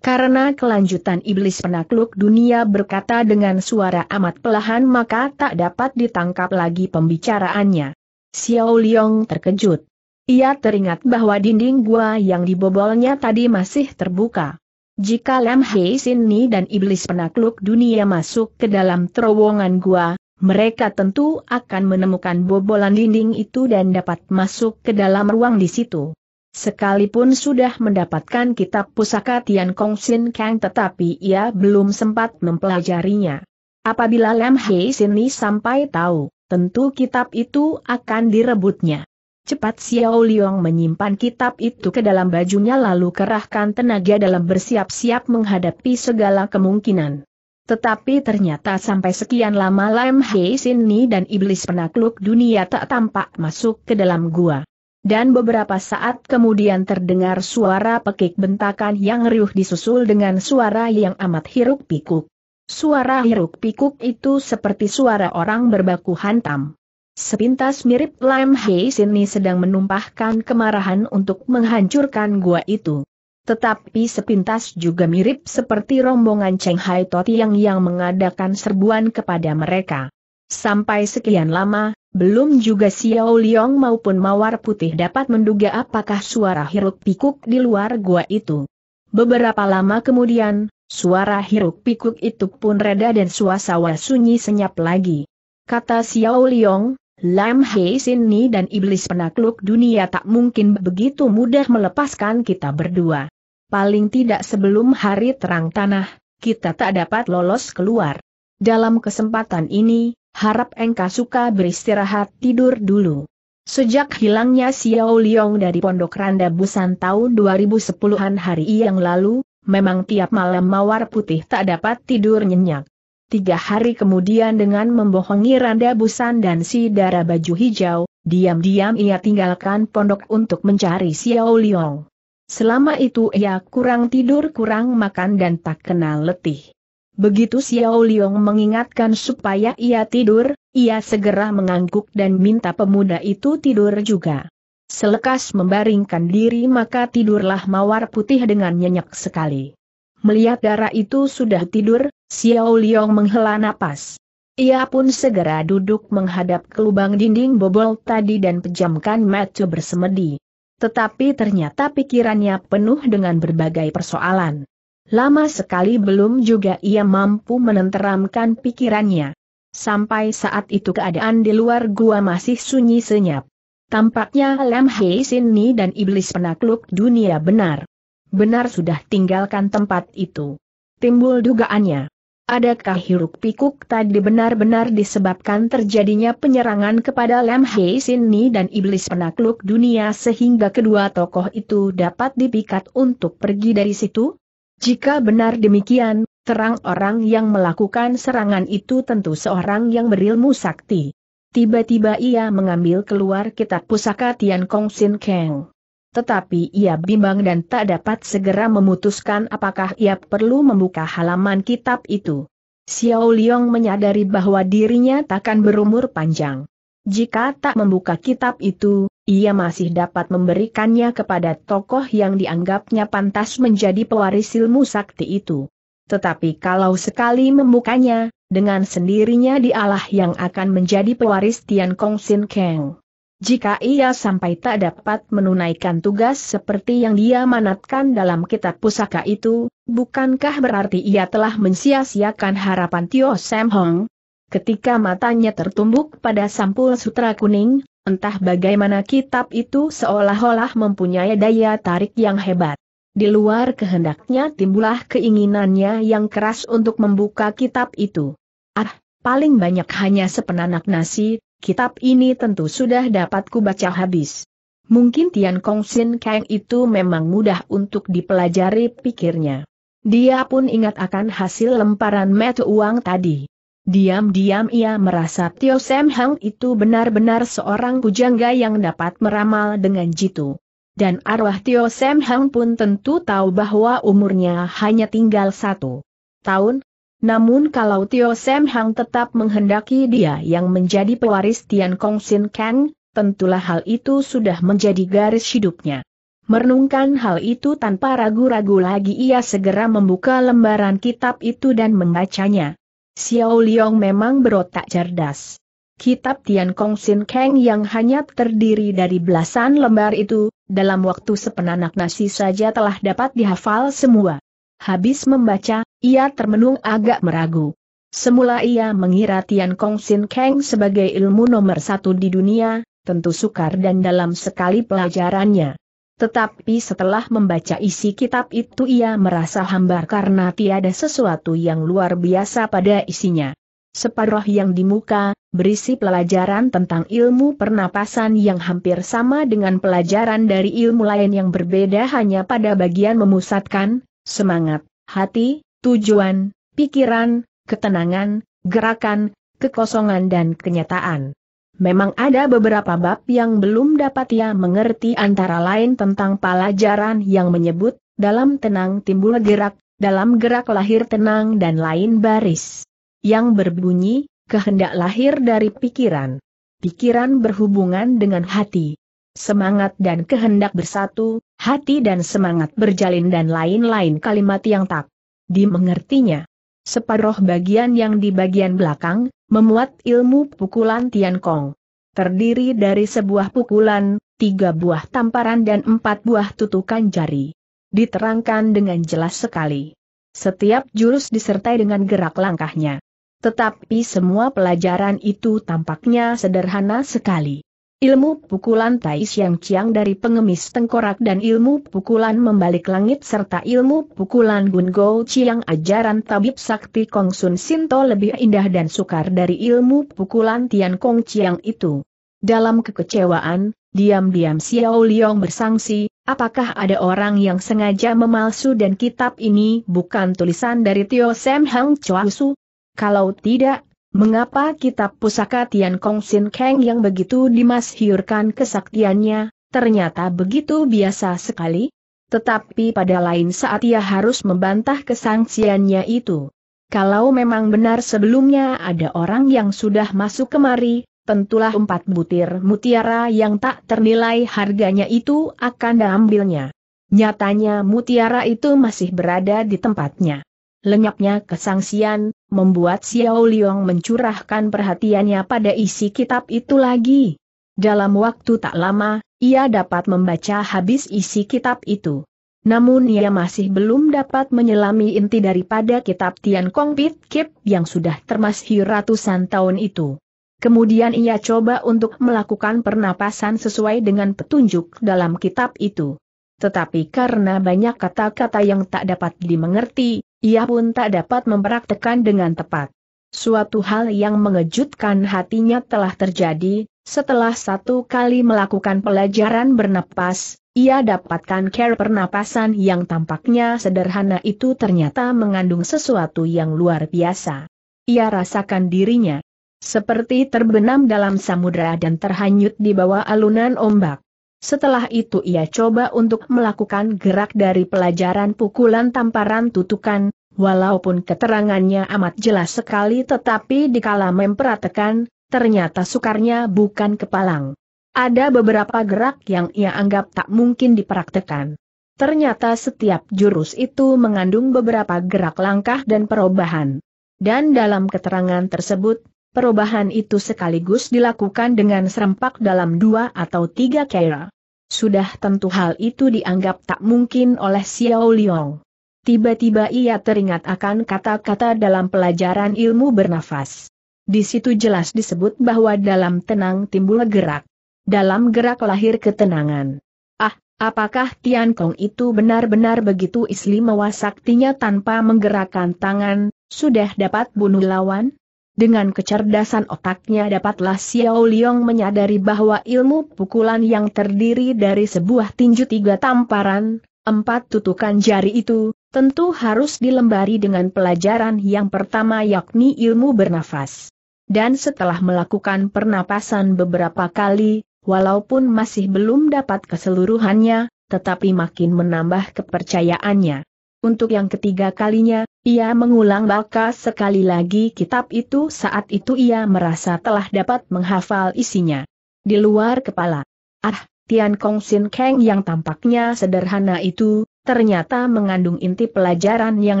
Karena kelanjutan iblis penakluk dunia berkata dengan suara amat pelahan maka tak dapat ditangkap lagi pembicaraannya. Xiao Liong terkejut. Ia teringat bahwa dinding gua yang dibobolnya tadi masih terbuka. Jika Lam Hei Sin Ni dan iblis penakluk dunia masuk ke dalam terowongan gua, mereka tentu akan menemukan bobolan dinding itu dan dapat masuk ke dalam ruang di situ. Sekalipun sudah mendapatkan kitab pusaka Tian Kong Sin Kang tetapi ia belum sempat mempelajarinya. Apabila Lam Hei Sin Ni sampai tahu, tentu kitab itu akan direbutnya. Cepat Xiao Liang menyimpan kitab itu ke dalam bajunya lalu kerahkan tenaga dalam bersiap-siap menghadapi segala kemungkinan. Tetapi ternyata sampai sekian lama Lam Hei ni dan iblis penakluk dunia tak tampak masuk ke dalam gua. Dan beberapa saat kemudian terdengar suara pekik bentakan yang riuh disusul dengan suara yang amat hiruk pikuk. Suara hiruk pikuk itu seperti suara orang berbaku hantam. Sepintas mirip Lam Hei Sini sedang menumpahkan kemarahan untuk menghancurkan gua itu. Tetapi sepintas juga mirip seperti rombongan Cheng Hai Toti yang yang mengadakan serbuan kepada mereka. Sampai sekian lama, belum juga Xiao Liang maupun Mawar Putih dapat menduga apakah suara hiruk pikuk di luar gua itu. Beberapa lama kemudian, suara hiruk pikuk itu pun reda dan suasana sunyi senyap lagi. Kata Xiao Liang, Lam Hei Ni dan iblis penakluk dunia tak mungkin begitu mudah melepaskan kita berdua. Paling tidak sebelum hari terang tanah, kita tak dapat lolos keluar. Dalam kesempatan ini, harap engkau suka beristirahat tidur dulu. Sejak hilangnya Xiao Liong dari Pondok Randa Busan tahun 2010-an hari yang lalu, memang tiap malam Mawar Putih tak dapat tidur nyenyak. Tiga hari kemudian dengan membohongi Randa Busan dan si darah baju hijau, diam-diam ia tinggalkan pondok untuk mencari Xiao Liong. Selama itu ia kurang tidur kurang makan dan tak kenal letih. Begitu Xiao Liong mengingatkan supaya ia tidur, ia segera mengangguk dan minta pemuda itu tidur juga. Selekas membaringkan diri maka tidurlah mawar putih dengan nyenyak sekali. Melihat darah itu sudah tidur, Xiao Liang menghela napas. Ia pun segera duduk menghadap ke lubang dinding bobol tadi dan pejamkan mata bersemedi. Tetapi ternyata pikirannya penuh dengan berbagai persoalan. Lama sekali belum juga ia mampu menenteramkan pikirannya. Sampai saat itu keadaan di luar gua masih sunyi senyap. Tampaknya Lam Hei Ni dan iblis penakluk dunia benar. Benar sudah tinggalkan tempat itu. Timbul dugaannya. Adakah hiruk pikuk tadi benar-benar disebabkan terjadinya penyerangan kepada Lam Hei Sinni dan iblis penakluk dunia sehingga kedua tokoh itu dapat dipikat untuk pergi dari situ? Jika benar demikian, terang orang yang melakukan serangan itu tentu seorang yang berilmu sakti. Tiba-tiba ia mengambil keluar kitab pusaka Tian Kong Sin Kang tetapi ia bimbang dan tak dapat segera memutuskan apakah ia perlu membuka halaman kitab itu. Xiao Liang menyadari bahwa dirinya takkan berumur panjang. Jika tak membuka kitab itu, ia masih dapat memberikannya kepada tokoh yang dianggapnya pantas menjadi pewaris ilmu sakti itu. Tetapi kalau sekali membukanya, dengan sendirinya dialah yang akan menjadi pewaris Tian Kong Sin Kang jika ia sampai tak dapat menunaikan tugas seperti yang dia manatkan dalam kitab pusaka itu, bukankah berarti ia telah mensia-siakan harapan Tio Sam Hong? Ketika matanya tertumbuk pada sampul sutra kuning, entah bagaimana kitab itu seolah-olah mempunyai daya tarik yang hebat. Di luar kehendaknya timbullah keinginannya yang keras untuk membuka kitab itu. Ah, paling banyak hanya sepenanak nasi, Kitab ini tentu sudah dapat kubaca habis. Mungkin Tian Kong Sin Kang itu memang mudah untuk dipelajari pikirnya. Dia pun ingat akan hasil lemparan metu uang tadi. Diam-diam ia merasa Tio Sam Hang itu benar-benar seorang pujangga yang dapat meramal dengan jitu. Dan arwah Tio Sam Hang pun tentu tahu bahwa umurnya hanya tinggal satu tahun, namun kalau Tio Sam Hang tetap menghendaki dia yang menjadi pewaris Tian Kong Sin Kang, tentulah hal itu sudah menjadi garis hidupnya. Merenungkan hal itu tanpa ragu-ragu lagi ia segera membuka lembaran kitab itu dan membacanya. Xiao Liong memang berotak cerdas. Kitab Tian Kong Sin Kang yang hanya terdiri dari belasan lembar itu, dalam waktu sepenanak nasi saja telah dapat dihafal semua. Habis membaca, ia termenung agak meragu. Semula ia mengira Tian Kong Sin Kang sebagai ilmu nomor satu di dunia, tentu sukar dan dalam sekali pelajarannya. Tetapi setelah membaca isi kitab itu ia merasa hambar karena tiada sesuatu yang luar biasa pada isinya. Separuh yang di muka, berisi pelajaran tentang ilmu pernapasan yang hampir sama dengan pelajaran dari ilmu lain yang berbeda hanya pada bagian memusatkan, semangat, hati, tujuan, pikiran, ketenangan, gerakan, kekosongan dan kenyataan. Memang ada beberapa bab yang belum dapat ia mengerti antara lain tentang pelajaran yang menyebut, dalam tenang timbul gerak, dalam gerak lahir tenang dan lain baris. Yang berbunyi, kehendak lahir dari pikiran. Pikiran berhubungan dengan hati, semangat dan kehendak bersatu, hati dan semangat berjalin dan lain-lain kalimat yang tak dimengertinya. Separuh bagian yang di bagian belakang, memuat ilmu pukulan Tian Kong. Terdiri dari sebuah pukulan, tiga buah tamparan dan empat buah tutukan jari. Diterangkan dengan jelas sekali. Setiap jurus disertai dengan gerak langkahnya. Tetapi semua pelajaran itu tampaknya sederhana sekali. Ilmu pukulan Tai Xiang Chiang dari pengemis tengkorak dan ilmu pukulan membalik langit serta ilmu pukulan Gun Go Chiang ajaran tabib sakti Kong Sun Sinto lebih indah dan sukar dari ilmu pukulan Tian Kong Chiang itu. Dalam kekecewaan, diam-diam Xiao Liang bersangsi, apakah ada orang yang sengaja memalsu dan kitab ini bukan tulisan dari Tio Sam Hang Chua Su? Kalau tidak, Mengapa kitab pusaka Tian Kong Sin Kang yang begitu dimasyhurkan kesaktiannya, ternyata begitu biasa sekali? Tetapi pada lain saat ia harus membantah kesangsiannya itu. Kalau memang benar sebelumnya ada orang yang sudah masuk kemari, tentulah empat butir mutiara yang tak ternilai harganya itu akan diambilnya. Nyatanya mutiara itu masih berada di tempatnya lenyapnya kesangsian, membuat Xiao Liang mencurahkan perhatiannya pada isi kitab itu lagi. Dalam waktu tak lama, ia dapat membaca habis isi kitab itu. Namun ia masih belum dapat menyelami inti daripada kitab Tian Kong Pit Kip yang sudah termasuk ratusan tahun itu. Kemudian ia coba untuk melakukan pernapasan sesuai dengan petunjuk dalam kitab itu. Tetapi karena banyak kata-kata yang tak dapat dimengerti, ia pun tak dapat mempraktekan dengan tepat. Suatu hal yang mengejutkan hatinya telah terjadi, setelah satu kali melakukan pelajaran bernapas, ia dapatkan care pernapasan yang tampaknya sederhana itu ternyata mengandung sesuatu yang luar biasa. Ia rasakan dirinya seperti terbenam dalam samudera dan terhanyut di bawah alunan ombak. Setelah itu ia coba untuk melakukan gerak dari pelajaran pukulan tamparan tutukan, walaupun keterangannya amat jelas sekali tetapi dikala memperhatikan, ternyata sukarnya bukan kepalang. Ada beberapa gerak yang ia anggap tak mungkin dipraktekan. Ternyata setiap jurus itu mengandung beberapa gerak langkah dan perubahan. Dan dalam keterangan tersebut, Perubahan itu sekaligus dilakukan dengan serempak dalam dua atau tiga kera. Sudah tentu hal itu dianggap tak mungkin oleh Xiao Liang. Tiba-tiba ia teringat akan kata-kata dalam pelajaran ilmu bernafas. Di situ jelas disebut bahwa dalam tenang timbul gerak. Dalam gerak lahir ketenangan. Ah, apakah Tian Kong itu benar-benar begitu isli mewasaktinya tanpa menggerakkan tangan, sudah dapat bunuh lawan? Dengan kecerdasan otaknya dapatlah Xiao Liong menyadari bahwa ilmu pukulan yang terdiri dari sebuah tinju tiga tamparan, empat tutukan jari itu, tentu harus dilembari dengan pelajaran yang pertama yakni ilmu bernafas. Dan setelah melakukan pernapasan beberapa kali, walaupun masih belum dapat keseluruhannya, tetapi makin menambah kepercayaannya. Untuk yang ketiga kalinya, ia mengulang bakal sekali lagi kitab itu saat itu ia merasa telah dapat menghafal isinya. Di luar kepala. Ah, Tian Kong Sin Kang yang tampaknya sederhana itu, ternyata mengandung inti pelajaran yang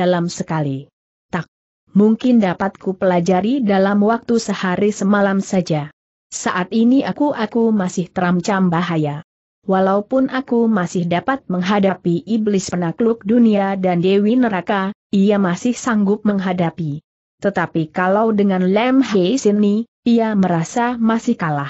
dalam sekali. Tak mungkin dapatku pelajari dalam waktu sehari semalam saja. Saat ini aku-aku masih terancam bahaya. Walaupun aku masih dapat menghadapi iblis penakluk dunia dan dewi neraka, ia masih sanggup menghadapi. Tetapi kalau dengan Lem Hei Sini, ia merasa masih kalah.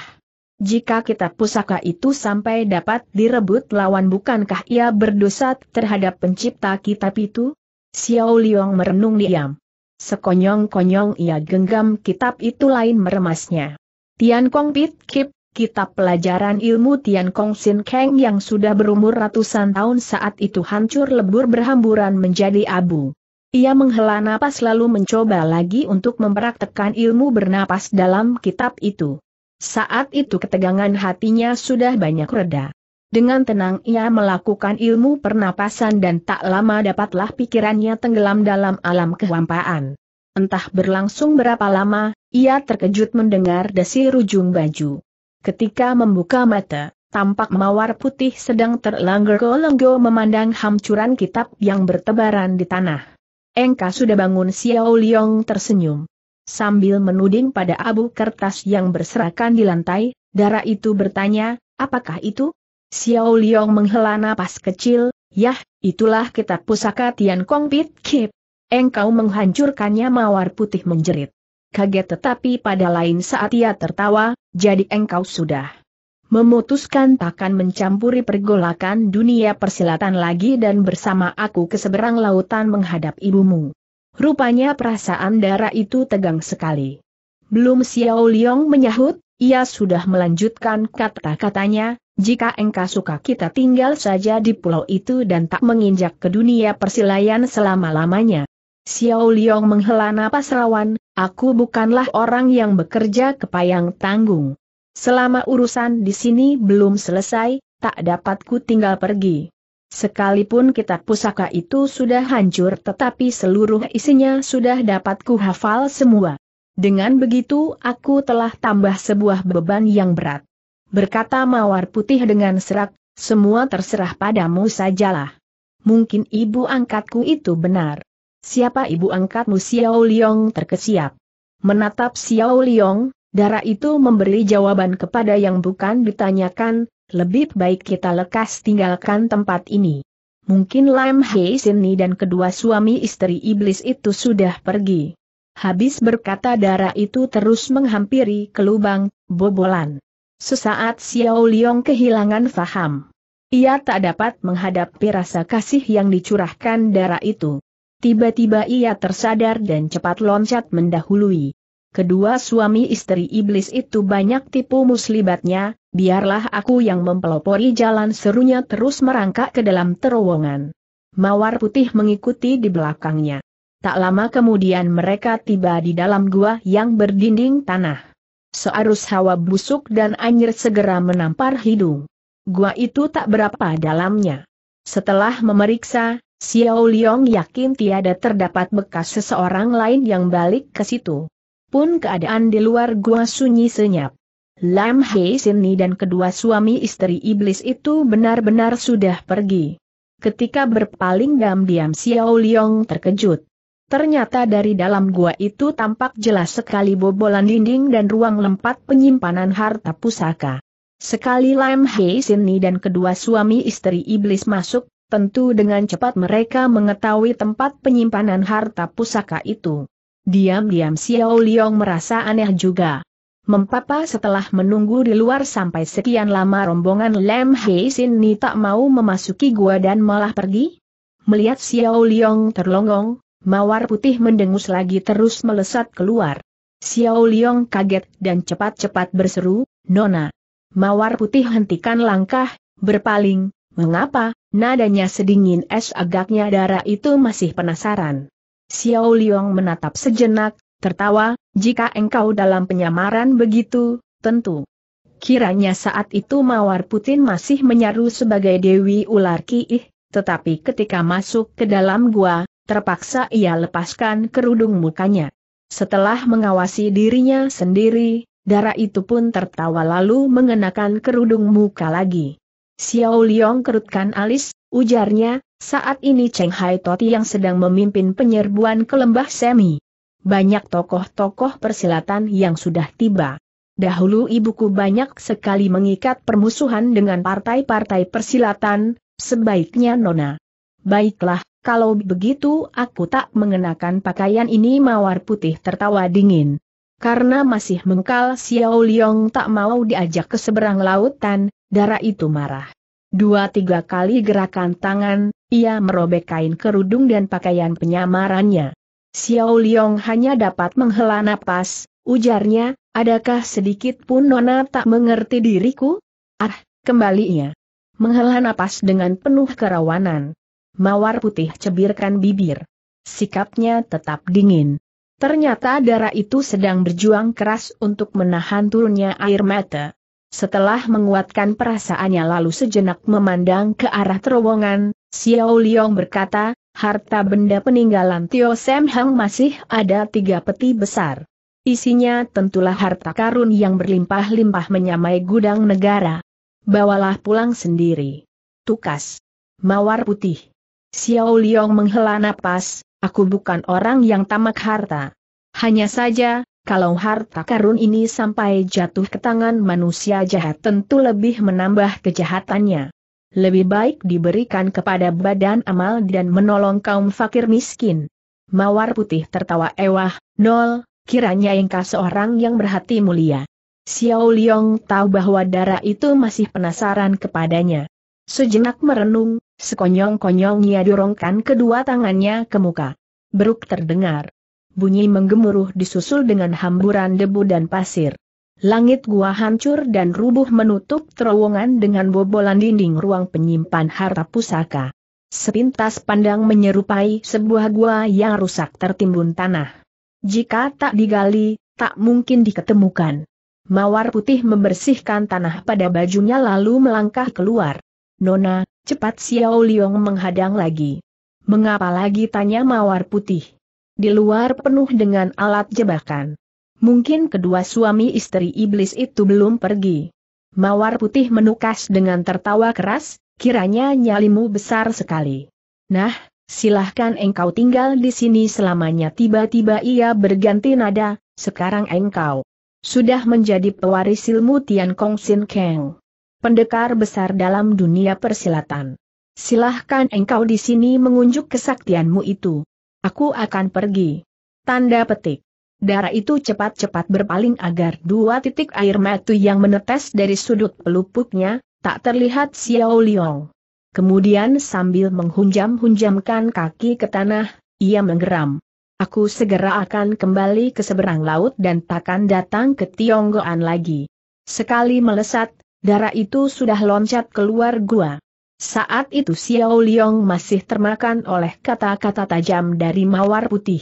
Jika kitab pusaka itu sampai dapat direbut lawan bukankah ia berdosa terhadap pencipta kitab itu? Xiao Liang merenung diam. Sekonyong-konyong ia genggam kitab itu lain meremasnya. Tian Kong Pit Kip, kitab pelajaran ilmu Tian Kong Sin Kang yang sudah berumur ratusan tahun saat itu hancur lebur berhamburan menjadi abu. Ia menghela napas lalu mencoba lagi untuk mempraktekkan ilmu bernapas dalam kitab itu. Saat itu ketegangan hatinya sudah banyak reda. Dengan tenang ia melakukan ilmu pernapasan dan tak lama dapatlah pikirannya tenggelam dalam alam kehampaan. Entah berlangsung berapa lama, ia terkejut mendengar desi rujung baju. Ketika membuka mata, tampak mawar putih sedang terlanggar lenggo memandang hamcuran kitab yang bertebaran di tanah. Engka sudah bangun Xiao Liong tersenyum. Sambil menuding pada abu kertas yang berserakan di lantai, darah itu bertanya, apakah itu? Xiao Liong menghela napas kecil, yah, itulah kitab pusaka Tian Kong Pit Kip. Engkau menghancurkannya mawar putih menjerit kaget tetapi pada lain saat ia tertawa, jadi engkau sudah memutuskan takkan mencampuri pergolakan dunia persilatan lagi dan bersama aku ke seberang lautan menghadap ibumu. Rupanya perasaan darah itu tegang sekali. Belum Xiao Liong menyahut, ia sudah melanjutkan kata-katanya, jika engkau suka kita tinggal saja di pulau itu dan tak menginjak ke dunia persilayan selama-lamanya. Xiao Liang menghela napas rawan, aku bukanlah orang yang bekerja kepayang tanggung. Selama urusan di sini belum selesai, tak dapat ku tinggal pergi. Sekalipun kitab pusaka itu sudah hancur tetapi seluruh isinya sudah dapat ku hafal semua. Dengan begitu aku telah tambah sebuah beban yang berat. Berkata Mawar Putih dengan serak, semua terserah padamu sajalah. Mungkin ibu angkatku itu benar. Siapa ibu angkatmu Xiao Liong terkesiap. Menatap Xiao Liong, darah itu memberi jawaban kepada yang bukan ditanyakan, lebih baik kita lekas tinggalkan tempat ini. Mungkin Lam Hei Sini dan kedua suami istri iblis itu sudah pergi. Habis berkata darah itu terus menghampiri ke lubang, bobolan. Sesaat Xiao Liong kehilangan faham. Ia tak dapat menghadapi rasa kasih yang dicurahkan darah itu. Tiba-tiba ia tersadar dan cepat loncat mendahului. Kedua suami istri iblis itu banyak tipu muslibatnya, biarlah aku yang mempelopori jalan serunya terus merangkak ke dalam terowongan. Mawar putih mengikuti di belakangnya. Tak lama kemudian mereka tiba di dalam gua yang berdinding tanah. Searus hawa busuk dan anjir segera menampar hidung. Gua itu tak berapa dalamnya. Setelah memeriksa, Xiao Liang yakin tiada terdapat bekas seseorang lain yang balik ke situ. Pun keadaan di luar gua sunyi senyap. Lam Hei Sini dan kedua suami istri iblis itu benar-benar sudah pergi. Ketika berpaling diam-diam Xiao Liang terkejut. Ternyata dari dalam gua itu tampak jelas sekali bobolan dinding dan ruang lempat penyimpanan harta pusaka. Sekali Lam Hei Sini dan kedua suami istri iblis masuk, tentu dengan cepat mereka mengetahui tempat penyimpanan harta pusaka itu. Diam-diam Xiao Liong merasa aneh juga. Mempapa setelah menunggu di luar sampai sekian lama rombongan Lem Hei Sin Ni tak mau memasuki gua dan malah pergi? Melihat Xiao Liong terlonggong, mawar putih mendengus lagi terus melesat keluar. Xiao Liong kaget dan cepat-cepat berseru, Nona. Mawar putih hentikan langkah, berpaling, Mengapa? Nadanya sedingin es agaknya darah itu masih penasaran. Xiao Liang menatap sejenak, tertawa, jika engkau dalam penyamaran begitu, tentu. Kiranya saat itu Mawar Putin masih menyaru sebagai Dewi Ular Kiih, tetapi ketika masuk ke dalam gua, terpaksa ia lepaskan kerudung mukanya. Setelah mengawasi dirinya sendiri, darah itu pun tertawa lalu mengenakan kerudung muka lagi. Xiao Liong kerutkan alis, ujarnya, saat ini Cheng Hai Toti yang sedang memimpin penyerbuan ke lembah Semi. Banyak tokoh-tokoh persilatan yang sudah tiba. Dahulu ibuku banyak sekali mengikat permusuhan dengan partai-partai persilatan, sebaiknya Nona. Baiklah, kalau begitu aku tak mengenakan pakaian ini mawar putih tertawa dingin. Karena masih mengkal Xiao Liong tak mau diajak ke seberang lautan, Darah itu marah. Dua tiga kali gerakan tangan, ia merobek kain kerudung dan pakaian penyamarannya. Xiao Liong hanya dapat menghela napas, ujarnya, adakah sedikit pun Nona tak mengerti diriku? Ah, kembalinya. Menghela napas dengan penuh kerawanan. Mawar putih cebirkan bibir. Sikapnya tetap dingin. Ternyata darah itu sedang berjuang keras untuk menahan turunnya air mata. Setelah menguatkan perasaannya lalu sejenak memandang ke arah terowongan, Xiao Liang berkata, harta benda peninggalan Tio Sam Hang masih ada tiga peti besar. Isinya tentulah harta karun yang berlimpah-limpah menyamai gudang negara. Bawalah pulang sendiri. Tukas. Mawar putih. Xiao Liang menghela napas, aku bukan orang yang tamak harta. Hanya saja, kalau harta karun ini sampai jatuh ke tangan manusia jahat tentu lebih menambah kejahatannya. Lebih baik diberikan kepada badan amal dan menolong kaum fakir miskin. Mawar putih tertawa ewah, nol, kiranya engkau seorang yang berhati mulia. Xiao Liong tahu bahwa darah itu masih penasaran kepadanya. Sejenak merenung, sekonyong-konyong ia dorongkan kedua tangannya ke muka. Beruk terdengar bunyi menggemuruh disusul dengan hamburan debu dan pasir. Langit gua hancur dan rubuh menutup terowongan dengan bobolan dinding ruang penyimpan harta pusaka. Sepintas pandang menyerupai sebuah gua yang rusak tertimbun tanah. Jika tak digali, tak mungkin diketemukan. Mawar putih membersihkan tanah pada bajunya lalu melangkah keluar. Nona, cepat Xiao Liong menghadang lagi. Mengapa lagi tanya Mawar putih? di luar penuh dengan alat jebakan. Mungkin kedua suami istri iblis itu belum pergi. Mawar putih menukas dengan tertawa keras, kiranya nyalimu besar sekali. Nah, silahkan engkau tinggal di sini selamanya tiba-tiba ia berganti nada, sekarang engkau sudah menjadi pewaris ilmu Tian Kong Sin Kang. Pendekar besar dalam dunia persilatan. Silahkan engkau di sini mengunjuk kesaktianmu itu. Aku akan pergi. Tanda petik. Darah itu cepat-cepat berpaling agar dua titik air mata yang menetes dari sudut pelupuknya, tak terlihat Xiao Liong. Kemudian sambil menghunjam-hunjamkan kaki ke tanah, ia menggeram. Aku segera akan kembali ke seberang laut dan takkan datang ke Tionggoan lagi. Sekali melesat, darah itu sudah loncat keluar gua. Saat itu Xiao Liang masih termakan oleh kata-kata tajam dari mawar putih.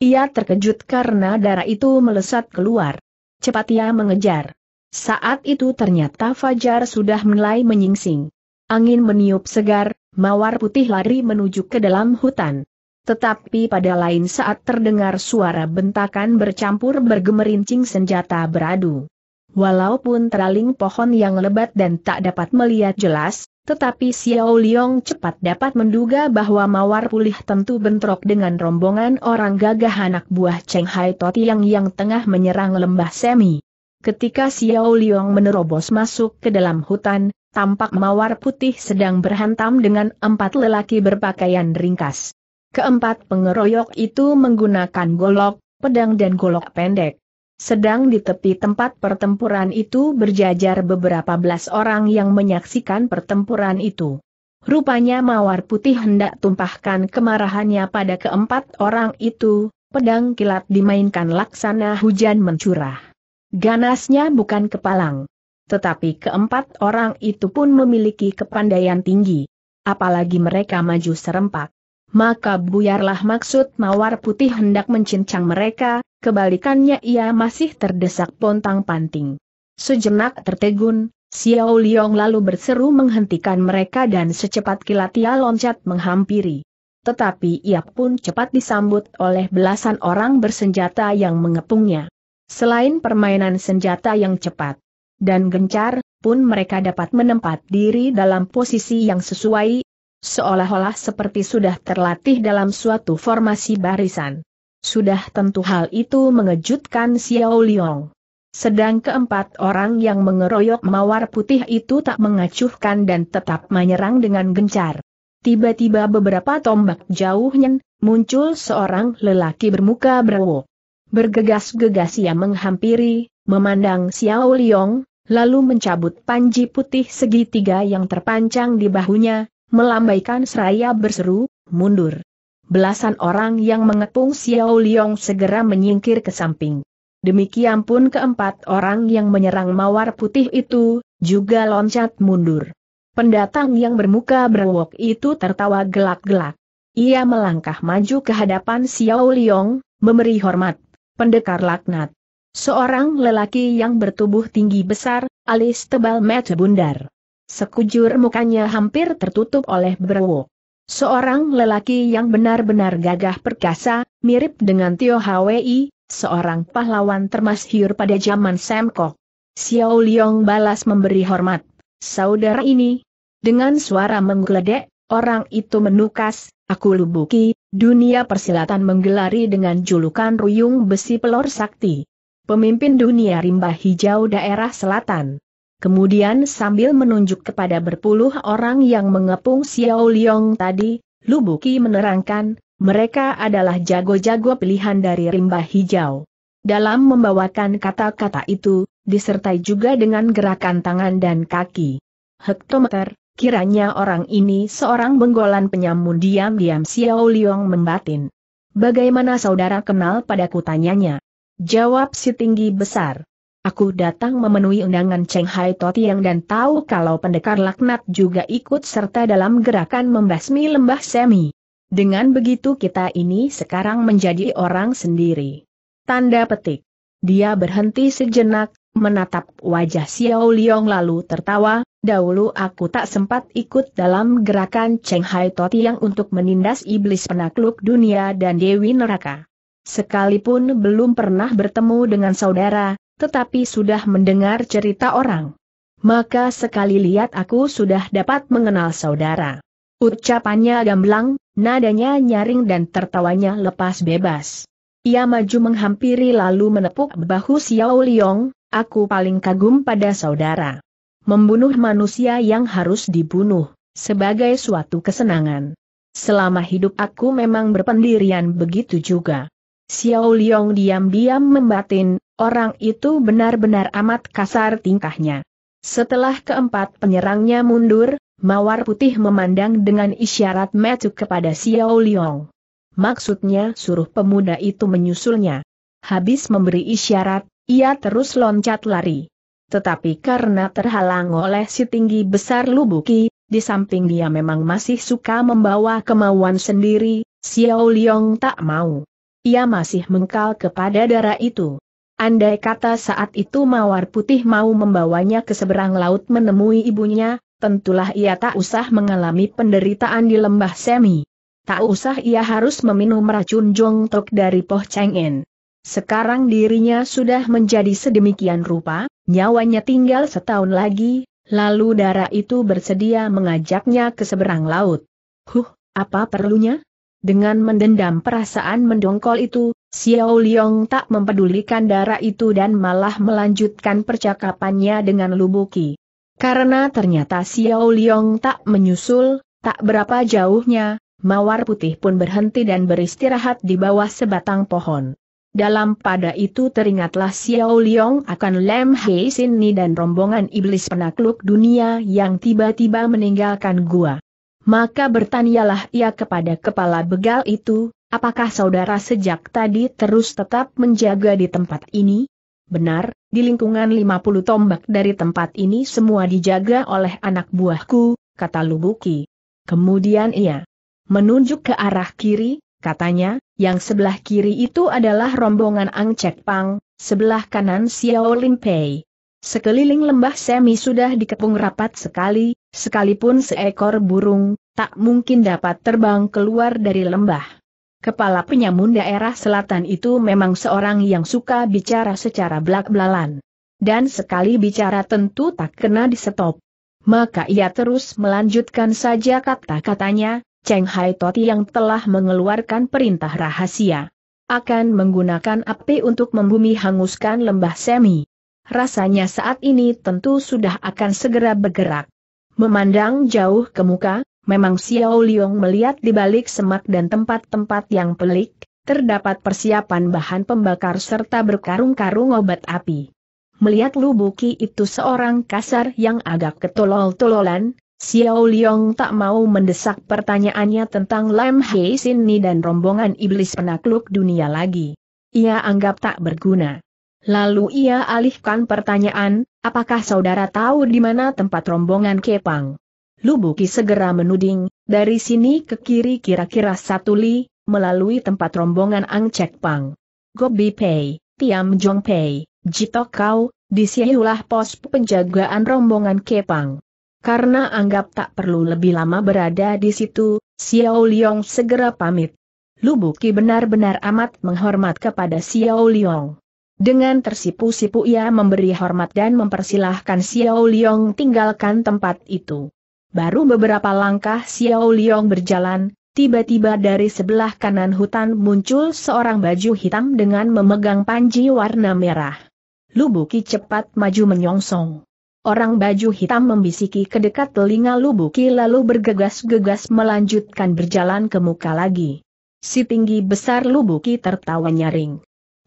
Ia terkejut karena darah itu melesat keluar. Cepat ia mengejar. Saat itu ternyata Fajar sudah mulai menyingsing. Angin meniup segar, mawar putih lari menuju ke dalam hutan. Tetapi pada lain saat terdengar suara bentakan bercampur bergemerincing senjata beradu. Walaupun teraling pohon yang lebat dan tak dapat melihat jelas, tetapi Xiao Liong cepat dapat menduga bahwa Mawar Pulih tentu bentrok dengan rombongan orang gagah anak buah Cheng Hai yang yang tengah menyerang lembah Semi. Ketika Xiao Liong menerobos masuk ke dalam hutan, tampak Mawar Putih sedang berhantam dengan empat lelaki berpakaian ringkas. Keempat pengeroyok itu menggunakan golok, pedang dan golok pendek. Sedang di tepi tempat pertempuran itu berjajar beberapa belas orang yang menyaksikan pertempuran itu. Rupanya Mawar Putih hendak tumpahkan kemarahannya pada keempat orang itu, pedang kilat dimainkan laksana hujan mencurah. Ganasnya bukan kepalang. Tetapi keempat orang itu pun memiliki kepandaian tinggi. Apalagi mereka maju serempak maka buyarlah maksud mawar putih hendak mencincang mereka, kebalikannya ia masih terdesak pontang-panting. Sejenak tertegun, Xiao Liong lalu berseru menghentikan mereka dan secepat kilat ia loncat menghampiri. Tetapi ia pun cepat disambut oleh belasan orang bersenjata yang mengepungnya. Selain permainan senjata yang cepat dan gencar, pun mereka dapat menempat diri dalam posisi yang sesuai, Seolah-olah seperti sudah terlatih dalam suatu formasi barisan. Sudah tentu hal itu mengejutkan Xiao Liang. Sedang keempat orang yang mengeroyok mawar putih itu tak mengacuhkan dan tetap menyerang dengan gencar. Tiba-tiba beberapa tombak jauhnya, muncul seorang lelaki bermuka berwo. Bergegas-gegas ia menghampiri, memandang Xiao Liong, lalu mencabut panji putih segitiga yang terpancang di bahunya, melambaikan seraya berseru, mundur. Belasan orang yang mengepung Xiao Liong segera menyingkir ke samping. Demikian pun keempat orang yang menyerang mawar putih itu, juga loncat mundur. Pendatang yang bermuka berwok itu tertawa gelak-gelak. Ia melangkah maju ke hadapan Xiao Liong, memberi hormat. Pendekar laknat. Seorang lelaki yang bertubuh tinggi besar, alis tebal mata bundar sekujur mukanya hampir tertutup oleh berwo. Seorang lelaki yang benar-benar gagah perkasa, mirip dengan Tio Hwi, seorang pahlawan termasyhur pada zaman Semkok. Xiao Liong balas memberi hormat. Saudara ini, dengan suara menggeledek, orang itu menukas, aku lubuki, dunia persilatan menggelari dengan julukan Ruyung Besi Pelor Sakti. Pemimpin dunia rimba hijau daerah selatan. Kemudian sambil menunjuk kepada berpuluh orang yang mengepung Xiao Liong tadi, Lu Lubuki menerangkan, mereka adalah jago-jago pilihan dari rimba hijau. Dalam membawakan kata-kata itu, disertai juga dengan gerakan tangan dan kaki. Hektometer, kiranya orang ini seorang benggolan penyamun diam-diam Xiao Liong membatin. Bagaimana saudara kenal padaku tanyanya? Jawab si tinggi besar. Aku datang memenuhi undangan Cheng Hai Totiang dan tahu kalau pendekar laknat juga ikut serta dalam gerakan membasmi lembah semi. Dengan begitu kita ini sekarang menjadi orang sendiri. Tanda petik. Dia berhenti sejenak, menatap wajah Xiao Liong lalu tertawa, dahulu aku tak sempat ikut dalam gerakan Cheng Hai Totiang untuk menindas iblis penakluk dunia dan Dewi Neraka. Sekalipun belum pernah bertemu dengan saudara, tetapi sudah mendengar cerita orang. Maka sekali lihat aku sudah dapat mengenal saudara. Ucapannya gamblang, nadanya nyaring dan tertawanya lepas bebas. Ia maju menghampiri lalu menepuk bahu Xiao Liong, aku paling kagum pada saudara. Membunuh manusia yang harus dibunuh, sebagai suatu kesenangan. Selama hidup aku memang berpendirian begitu juga. Xiao Liang diam-diam membatin, orang itu benar-benar amat kasar tingkahnya. Setelah keempat penyerangnya mundur, Mawar Putih memandang dengan isyarat metu kepada Xiao Liang. Maksudnya suruh pemuda itu menyusulnya. Habis memberi isyarat, ia terus loncat lari. Tetapi karena terhalang oleh si tinggi besar Lubuki, di samping dia memang masih suka membawa kemauan sendiri, Xiao Liang tak mau ia masih mengkal kepada darah itu. Andai kata saat itu Mawar Putih mau membawanya ke seberang laut menemui ibunya, tentulah ia tak usah mengalami penderitaan di lembah Semi. Tak usah ia harus meminum racun jong tok dari Poh Cheng En. Sekarang dirinya sudah menjadi sedemikian rupa, nyawanya tinggal setahun lagi, lalu darah itu bersedia mengajaknya ke seberang laut. Huh, apa perlunya? Dengan mendendam perasaan mendongkol itu, Xiao Liang tak mempedulikan darah itu dan malah melanjutkan percakapannya dengan Lubuki. Karena ternyata Xiao Liang tak menyusul, tak berapa jauhnya, mawar putih pun berhenti dan beristirahat di bawah sebatang pohon. Dalam pada itu teringatlah Xiao Liang akan Lem Hei Sin ni dan rombongan iblis penakluk dunia yang tiba-tiba meninggalkan gua. Maka bertanyalah ia kepada kepala begal itu, apakah saudara sejak tadi terus tetap menjaga di tempat ini? Benar, di lingkungan 50 tombak dari tempat ini semua dijaga oleh anak buahku, kata Lubuki. Kemudian ia menunjuk ke arah kiri, katanya, yang sebelah kiri itu adalah rombongan Ang Chek Pang, sebelah kanan Xiao Lim Pei. Sekeliling lembah semi sudah dikepung rapat sekali, Sekalipun seekor burung, tak mungkin dapat terbang keluar dari lembah. Kepala penyamun daerah selatan itu memang seorang yang suka bicara secara belak-belalan. Dan sekali bicara tentu tak kena disetop. Maka ia terus melanjutkan saja kata-katanya, Cheng Hai Toti yang telah mengeluarkan perintah rahasia. Akan menggunakan api untuk membumi hanguskan lembah semi. Rasanya saat ini tentu sudah akan segera bergerak. Memandang jauh ke muka, memang Xiao Liong melihat di balik semak dan tempat-tempat yang pelik, terdapat persiapan bahan pembakar serta berkarung-karung obat api. Melihat Lubuki itu seorang kasar yang agak ketolol-tololan, Xiao Liong tak mau mendesak pertanyaannya tentang Lam Hei Ni dan rombongan iblis penakluk dunia lagi. Ia anggap tak berguna. Lalu ia alihkan pertanyaan, apakah saudara tahu di mana tempat rombongan Kepang? Lubuki segera menuding, dari sini ke kiri kira-kira satu li, melalui tempat rombongan Ang Pang. Gobi Pei, Tiam Jong Pei, Jitok Kau, disiulah pos penjagaan rombongan Kepang. Karena anggap tak perlu lebih lama berada di situ, Xiao Liong segera pamit. Lubuki benar-benar amat menghormat kepada Xiao Liong. Dengan tersipu-sipu ia memberi hormat dan mempersilahkan Xiao Liong tinggalkan tempat itu. Baru beberapa langkah Xiao Liong berjalan, tiba-tiba dari sebelah kanan hutan muncul seorang baju hitam dengan memegang panji warna merah. Lubuki cepat maju menyongsong. Orang baju hitam membisiki ke dekat telinga Lubuki lalu bergegas-gegas melanjutkan berjalan ke muka lagi. Si tinggi besar Lubuki tertawa nyaring.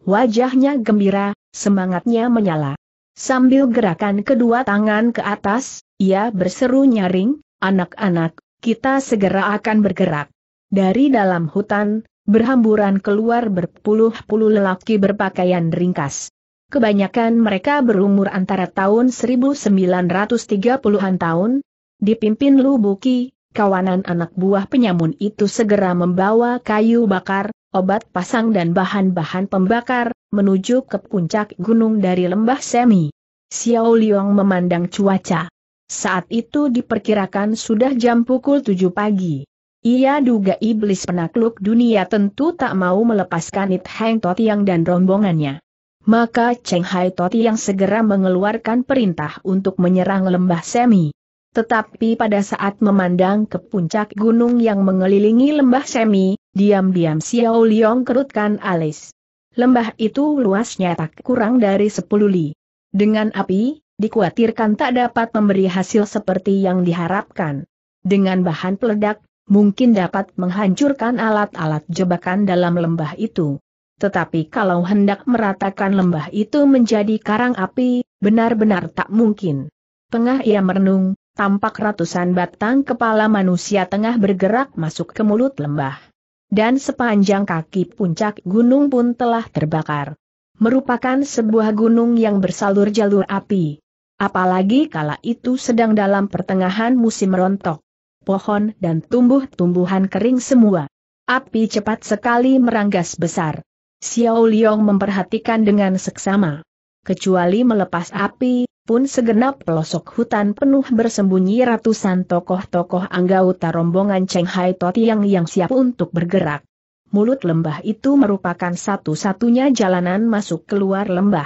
Wajahnya gembira, semangatnya menyala. Sambil gerakan kedua tangan ke atas, ia berseru nyaring, anak-anak, kita segera akan bergerak. Dari dalam hutan, berhamburan keluar berpuluh-puluh lelaki berpakaian ringkas. Kebanyakan mereka berumur antara tahun 1930-an tahun, dipimpin Lubuki, kawanan anak buah penyamun itu segera membawa kayu bakar, obat pasang dan bahan-bahan pembakar, menuju ke puncak gunung dari lembah Semi. Xiao Liang memandang cuaca. Saat itu diperkirakan sudah jam pukul 7 pagi. Ia duga iblis penakluk dunia tentu tak mau melepaskan It Heng Totiang dan rombongannya. Maka Cheng Hai Totiang segera mengeluarkan perintah untuk menyerang lembah Semi. Tetapi pada saat memandang ke puncak gunung yang mengelilingi lembah Semi, Diam-diam Xiao Liang kerutkan alis. Lembah itu luasnya tak kurang dari sepuluh li. Dengan api, dikhawatirkan tak dapat memberi hasil seperti yang diharapkan. Dengan bahan peledak, mungkin dapat menghancurkan alat-alat jebakan dalam lembah itu. Tetapi kalau hendak meratakan lembah itu menjadi karang api, benar-benar tak mungkin. Tengah ia merenung, tampak ratusan batang kepala manusia tengah bergerak masuk ke mulut lembah. Dan sepanjang kaki puncak gunung pun telah terbakar. Merupakan sebuah gunung yang bersalur jalur api. Apalagi kala itu sedang dalam pertengahan musim rontok. Pohon dan tumbuh-tumbuhan kering semua. Api cepat sekali meranggas besar. Xiao Liang memperhatikan dengan seksama. Kecuali melepas api, pun segenap pelosok hutan penuh bersembunyi ratusan tokoh-tokoh anggota rombongan Cheng Hai Totiang yang siap untuk bergerak. Mulut lembah itu merupakan satu-satunya jalanan masuk keluar lembah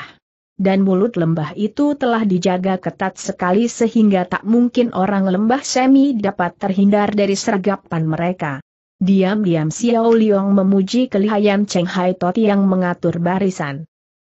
dan mulut lembah itu telah dijaga ketat sekali sehingga tak mungkin orang lembah semi dapat terhindar dari sergapan mereka. Diam-diam Xiao Liang memuji kelihayan Cheng Hai Toti Tiang mengatur barisan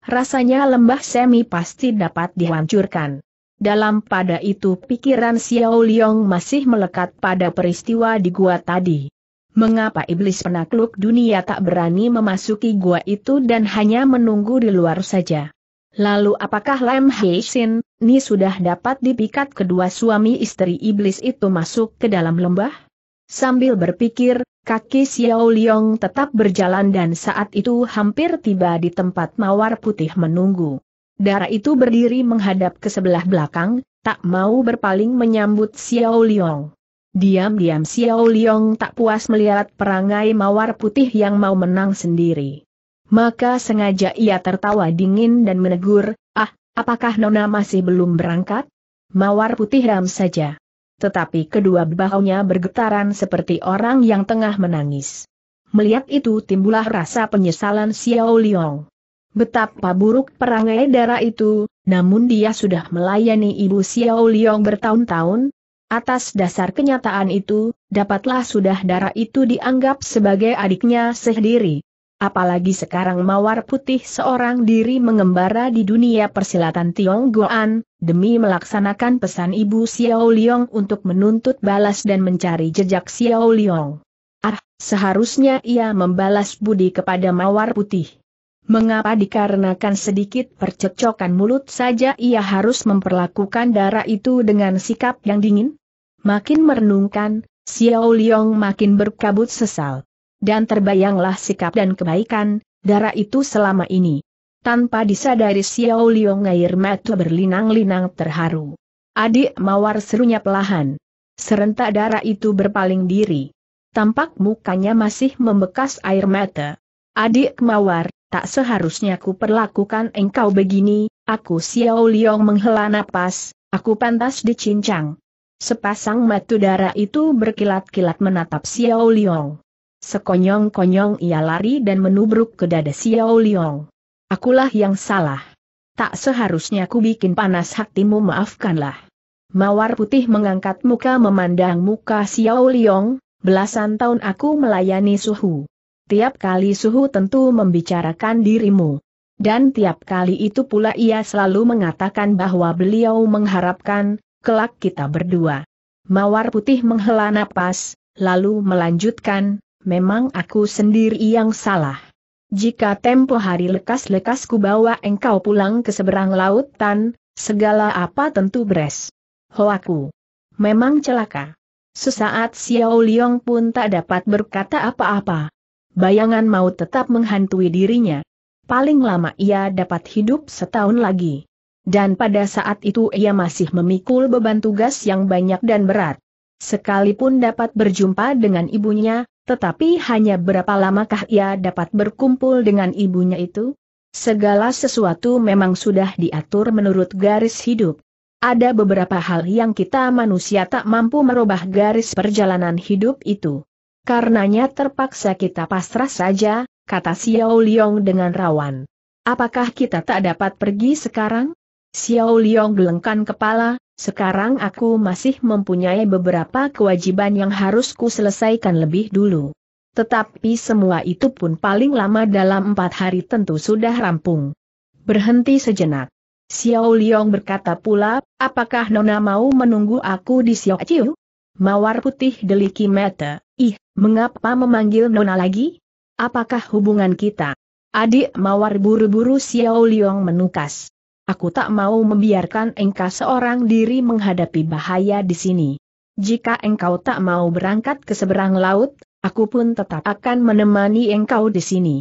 rasanya lembah semi pasti dapat dihancurkan. Dalam pada itu pikiran Xiao Liang masih melekat pada peristiwa di gua tadi. Mengapa iblis penakluk dunia tak berani memasuki gua itu dan hanya menunggu di luar saja? Lalu apakah Lam Sin, Ni sudah dapat dipikat kedua suami istri iblis itu masuk ke dalam lembah? Sambil berpikir, kaki Xiao Liong tetap berjalan dan saat itu hampir tiba di tempat mawar putih menunggu. Darah itu berdiri menghadap ke sebelah belakang, tak mau berpaling menyambut Xiao Liong. Diam-diam Xiao Liong tak puas melihat perangai mawar putih yang mau menang sendiri. Maka sengaja ia tertawa dingin dan menegur, ah, apakah Nona masih belum berangkat? Mawar putih ram saja tetapi kedua bahunya bergetaran seperti orang yang tengah menangis. Melihat itu timbullah rasa penyesalan Xiao Liong. Betapa buruk perangai darah itu, namun dia sudah melayani ibu Xiao Liong bertahun-tahun, Atas dasar kenyataan itu, dapatlah sudah darah itu dianggap sebagai adiknya sendiri. Apalagi sekarang Mawar Putih seorang diri mengembara di dunia persilatan Tionggoan, demi melaksanakan pesan Ibu Xiao Liang untuk menuntut balas dan mencari jejak Xiao Liang. Ah, seharusnya ia membalas budi kepada Mawar Putih. Mengapa dikarenakan sedikit percecokan mulut saja ia harus memperlakukan darah itu dengan sikap yang dingin? Makin merenungkan, Xiao Liang makin berkabut sesal dan terbayanglah sikap dan kebaikan, darah itu selama ini. Tanpa disadari Xiao Liong air mata berlinang-linang terharu. Adik mawar serunya pelahan. Serentak darah itu berpaling diri. Tampak mukanya masih membekas air mata. Adik mawar, tak seharusnya ku perlakukan engkau begini, aku Xiao Liong menghela napas, aku pantas dicincang. Sepasang mata darah itu berkilat-kilat menatap Xiao Liong. Sekonyong-konyong ia lari dan menubruk ke dada Xiao Liong. Akulah yang salah. Tak seharusnya ku bikin panas hatimu maafkanlah. Mawar putih mengangkat muka memandang muka Xiao Liong, belasan tahun aku melayani suhu. Tiap kali suhu tentu membicarakan dirimu. Dan tiap kali itu pula ia selalu mengatakan bahwa beliau mengharapkan, kelak kita berdua. Mawar putih menghela napas, lalu melanjutkan, memang aku sendiri yang salah. Jika tempo hari lekas-lekas kubawa engkau pulang ke seberang lautan, segala apa tentu beres. Hoaku. Memang celaka. Sesaat Xiao Liong pun tak dapat berkata apa-apa. Bayangan maut tetap menghantui dirinya. Paling lama ia dapat hidup setahun lagi. Dan pada saat itu ia masih memikul beban tugas yang banyak dan berat. Sekalipun dapat berjumpa dengan ibunya, tetapi hanya berapa lamakah ia dapat berkumpul dengan ibunya itu? Segala sesuatu memang sudah diatur menurut garis hidup. Ada beberapa hal yang kita manusia tak mampu merubah garis perjalanan hidup itu. Karenanya terpaksa kita pasrah saja, kata Xiao Liong dengan rawan. Apakah kita tak dapat pergi sekarang? Xiao Liang gelengkan kepala, sekarang aku masih mempunyai beberapa kewajiban yang harus ku selesaikan lebih dulu. Tetapi semua itu pun paling lama dalam empat hari tentu sudah rampung. Berhenti sejenak. Xiao Liang berkata pula, apakah Nona mau menunggu aku di Xiao Chiu? Mawar putih deliki mata, ih, mengapa memanggil Nona lagi? Apakah hubungan kita? Adik Mawar buru-buru Xiao Liang menukas. Aku tak mau membiarkan engkau seorang diri menghadapi bahaya di sini. Jika engkau tak mau berangkat ke seberang laut, aku pun tetap akan menemani engkau di sini.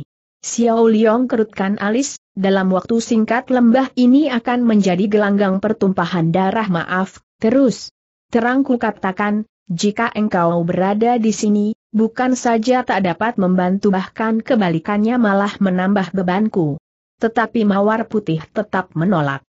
Xiao Liong kerutkan alis, dalam waktu singkat lembah ini akan menjadi gelanggang pertumpahan darah maaf, terus. Terangku katakan, jika engkau berada di sini, bukan saja tak dapat membantu bahkan kebalikannya malah menambah bebanku tetapi Mawar Putih tetap menolak.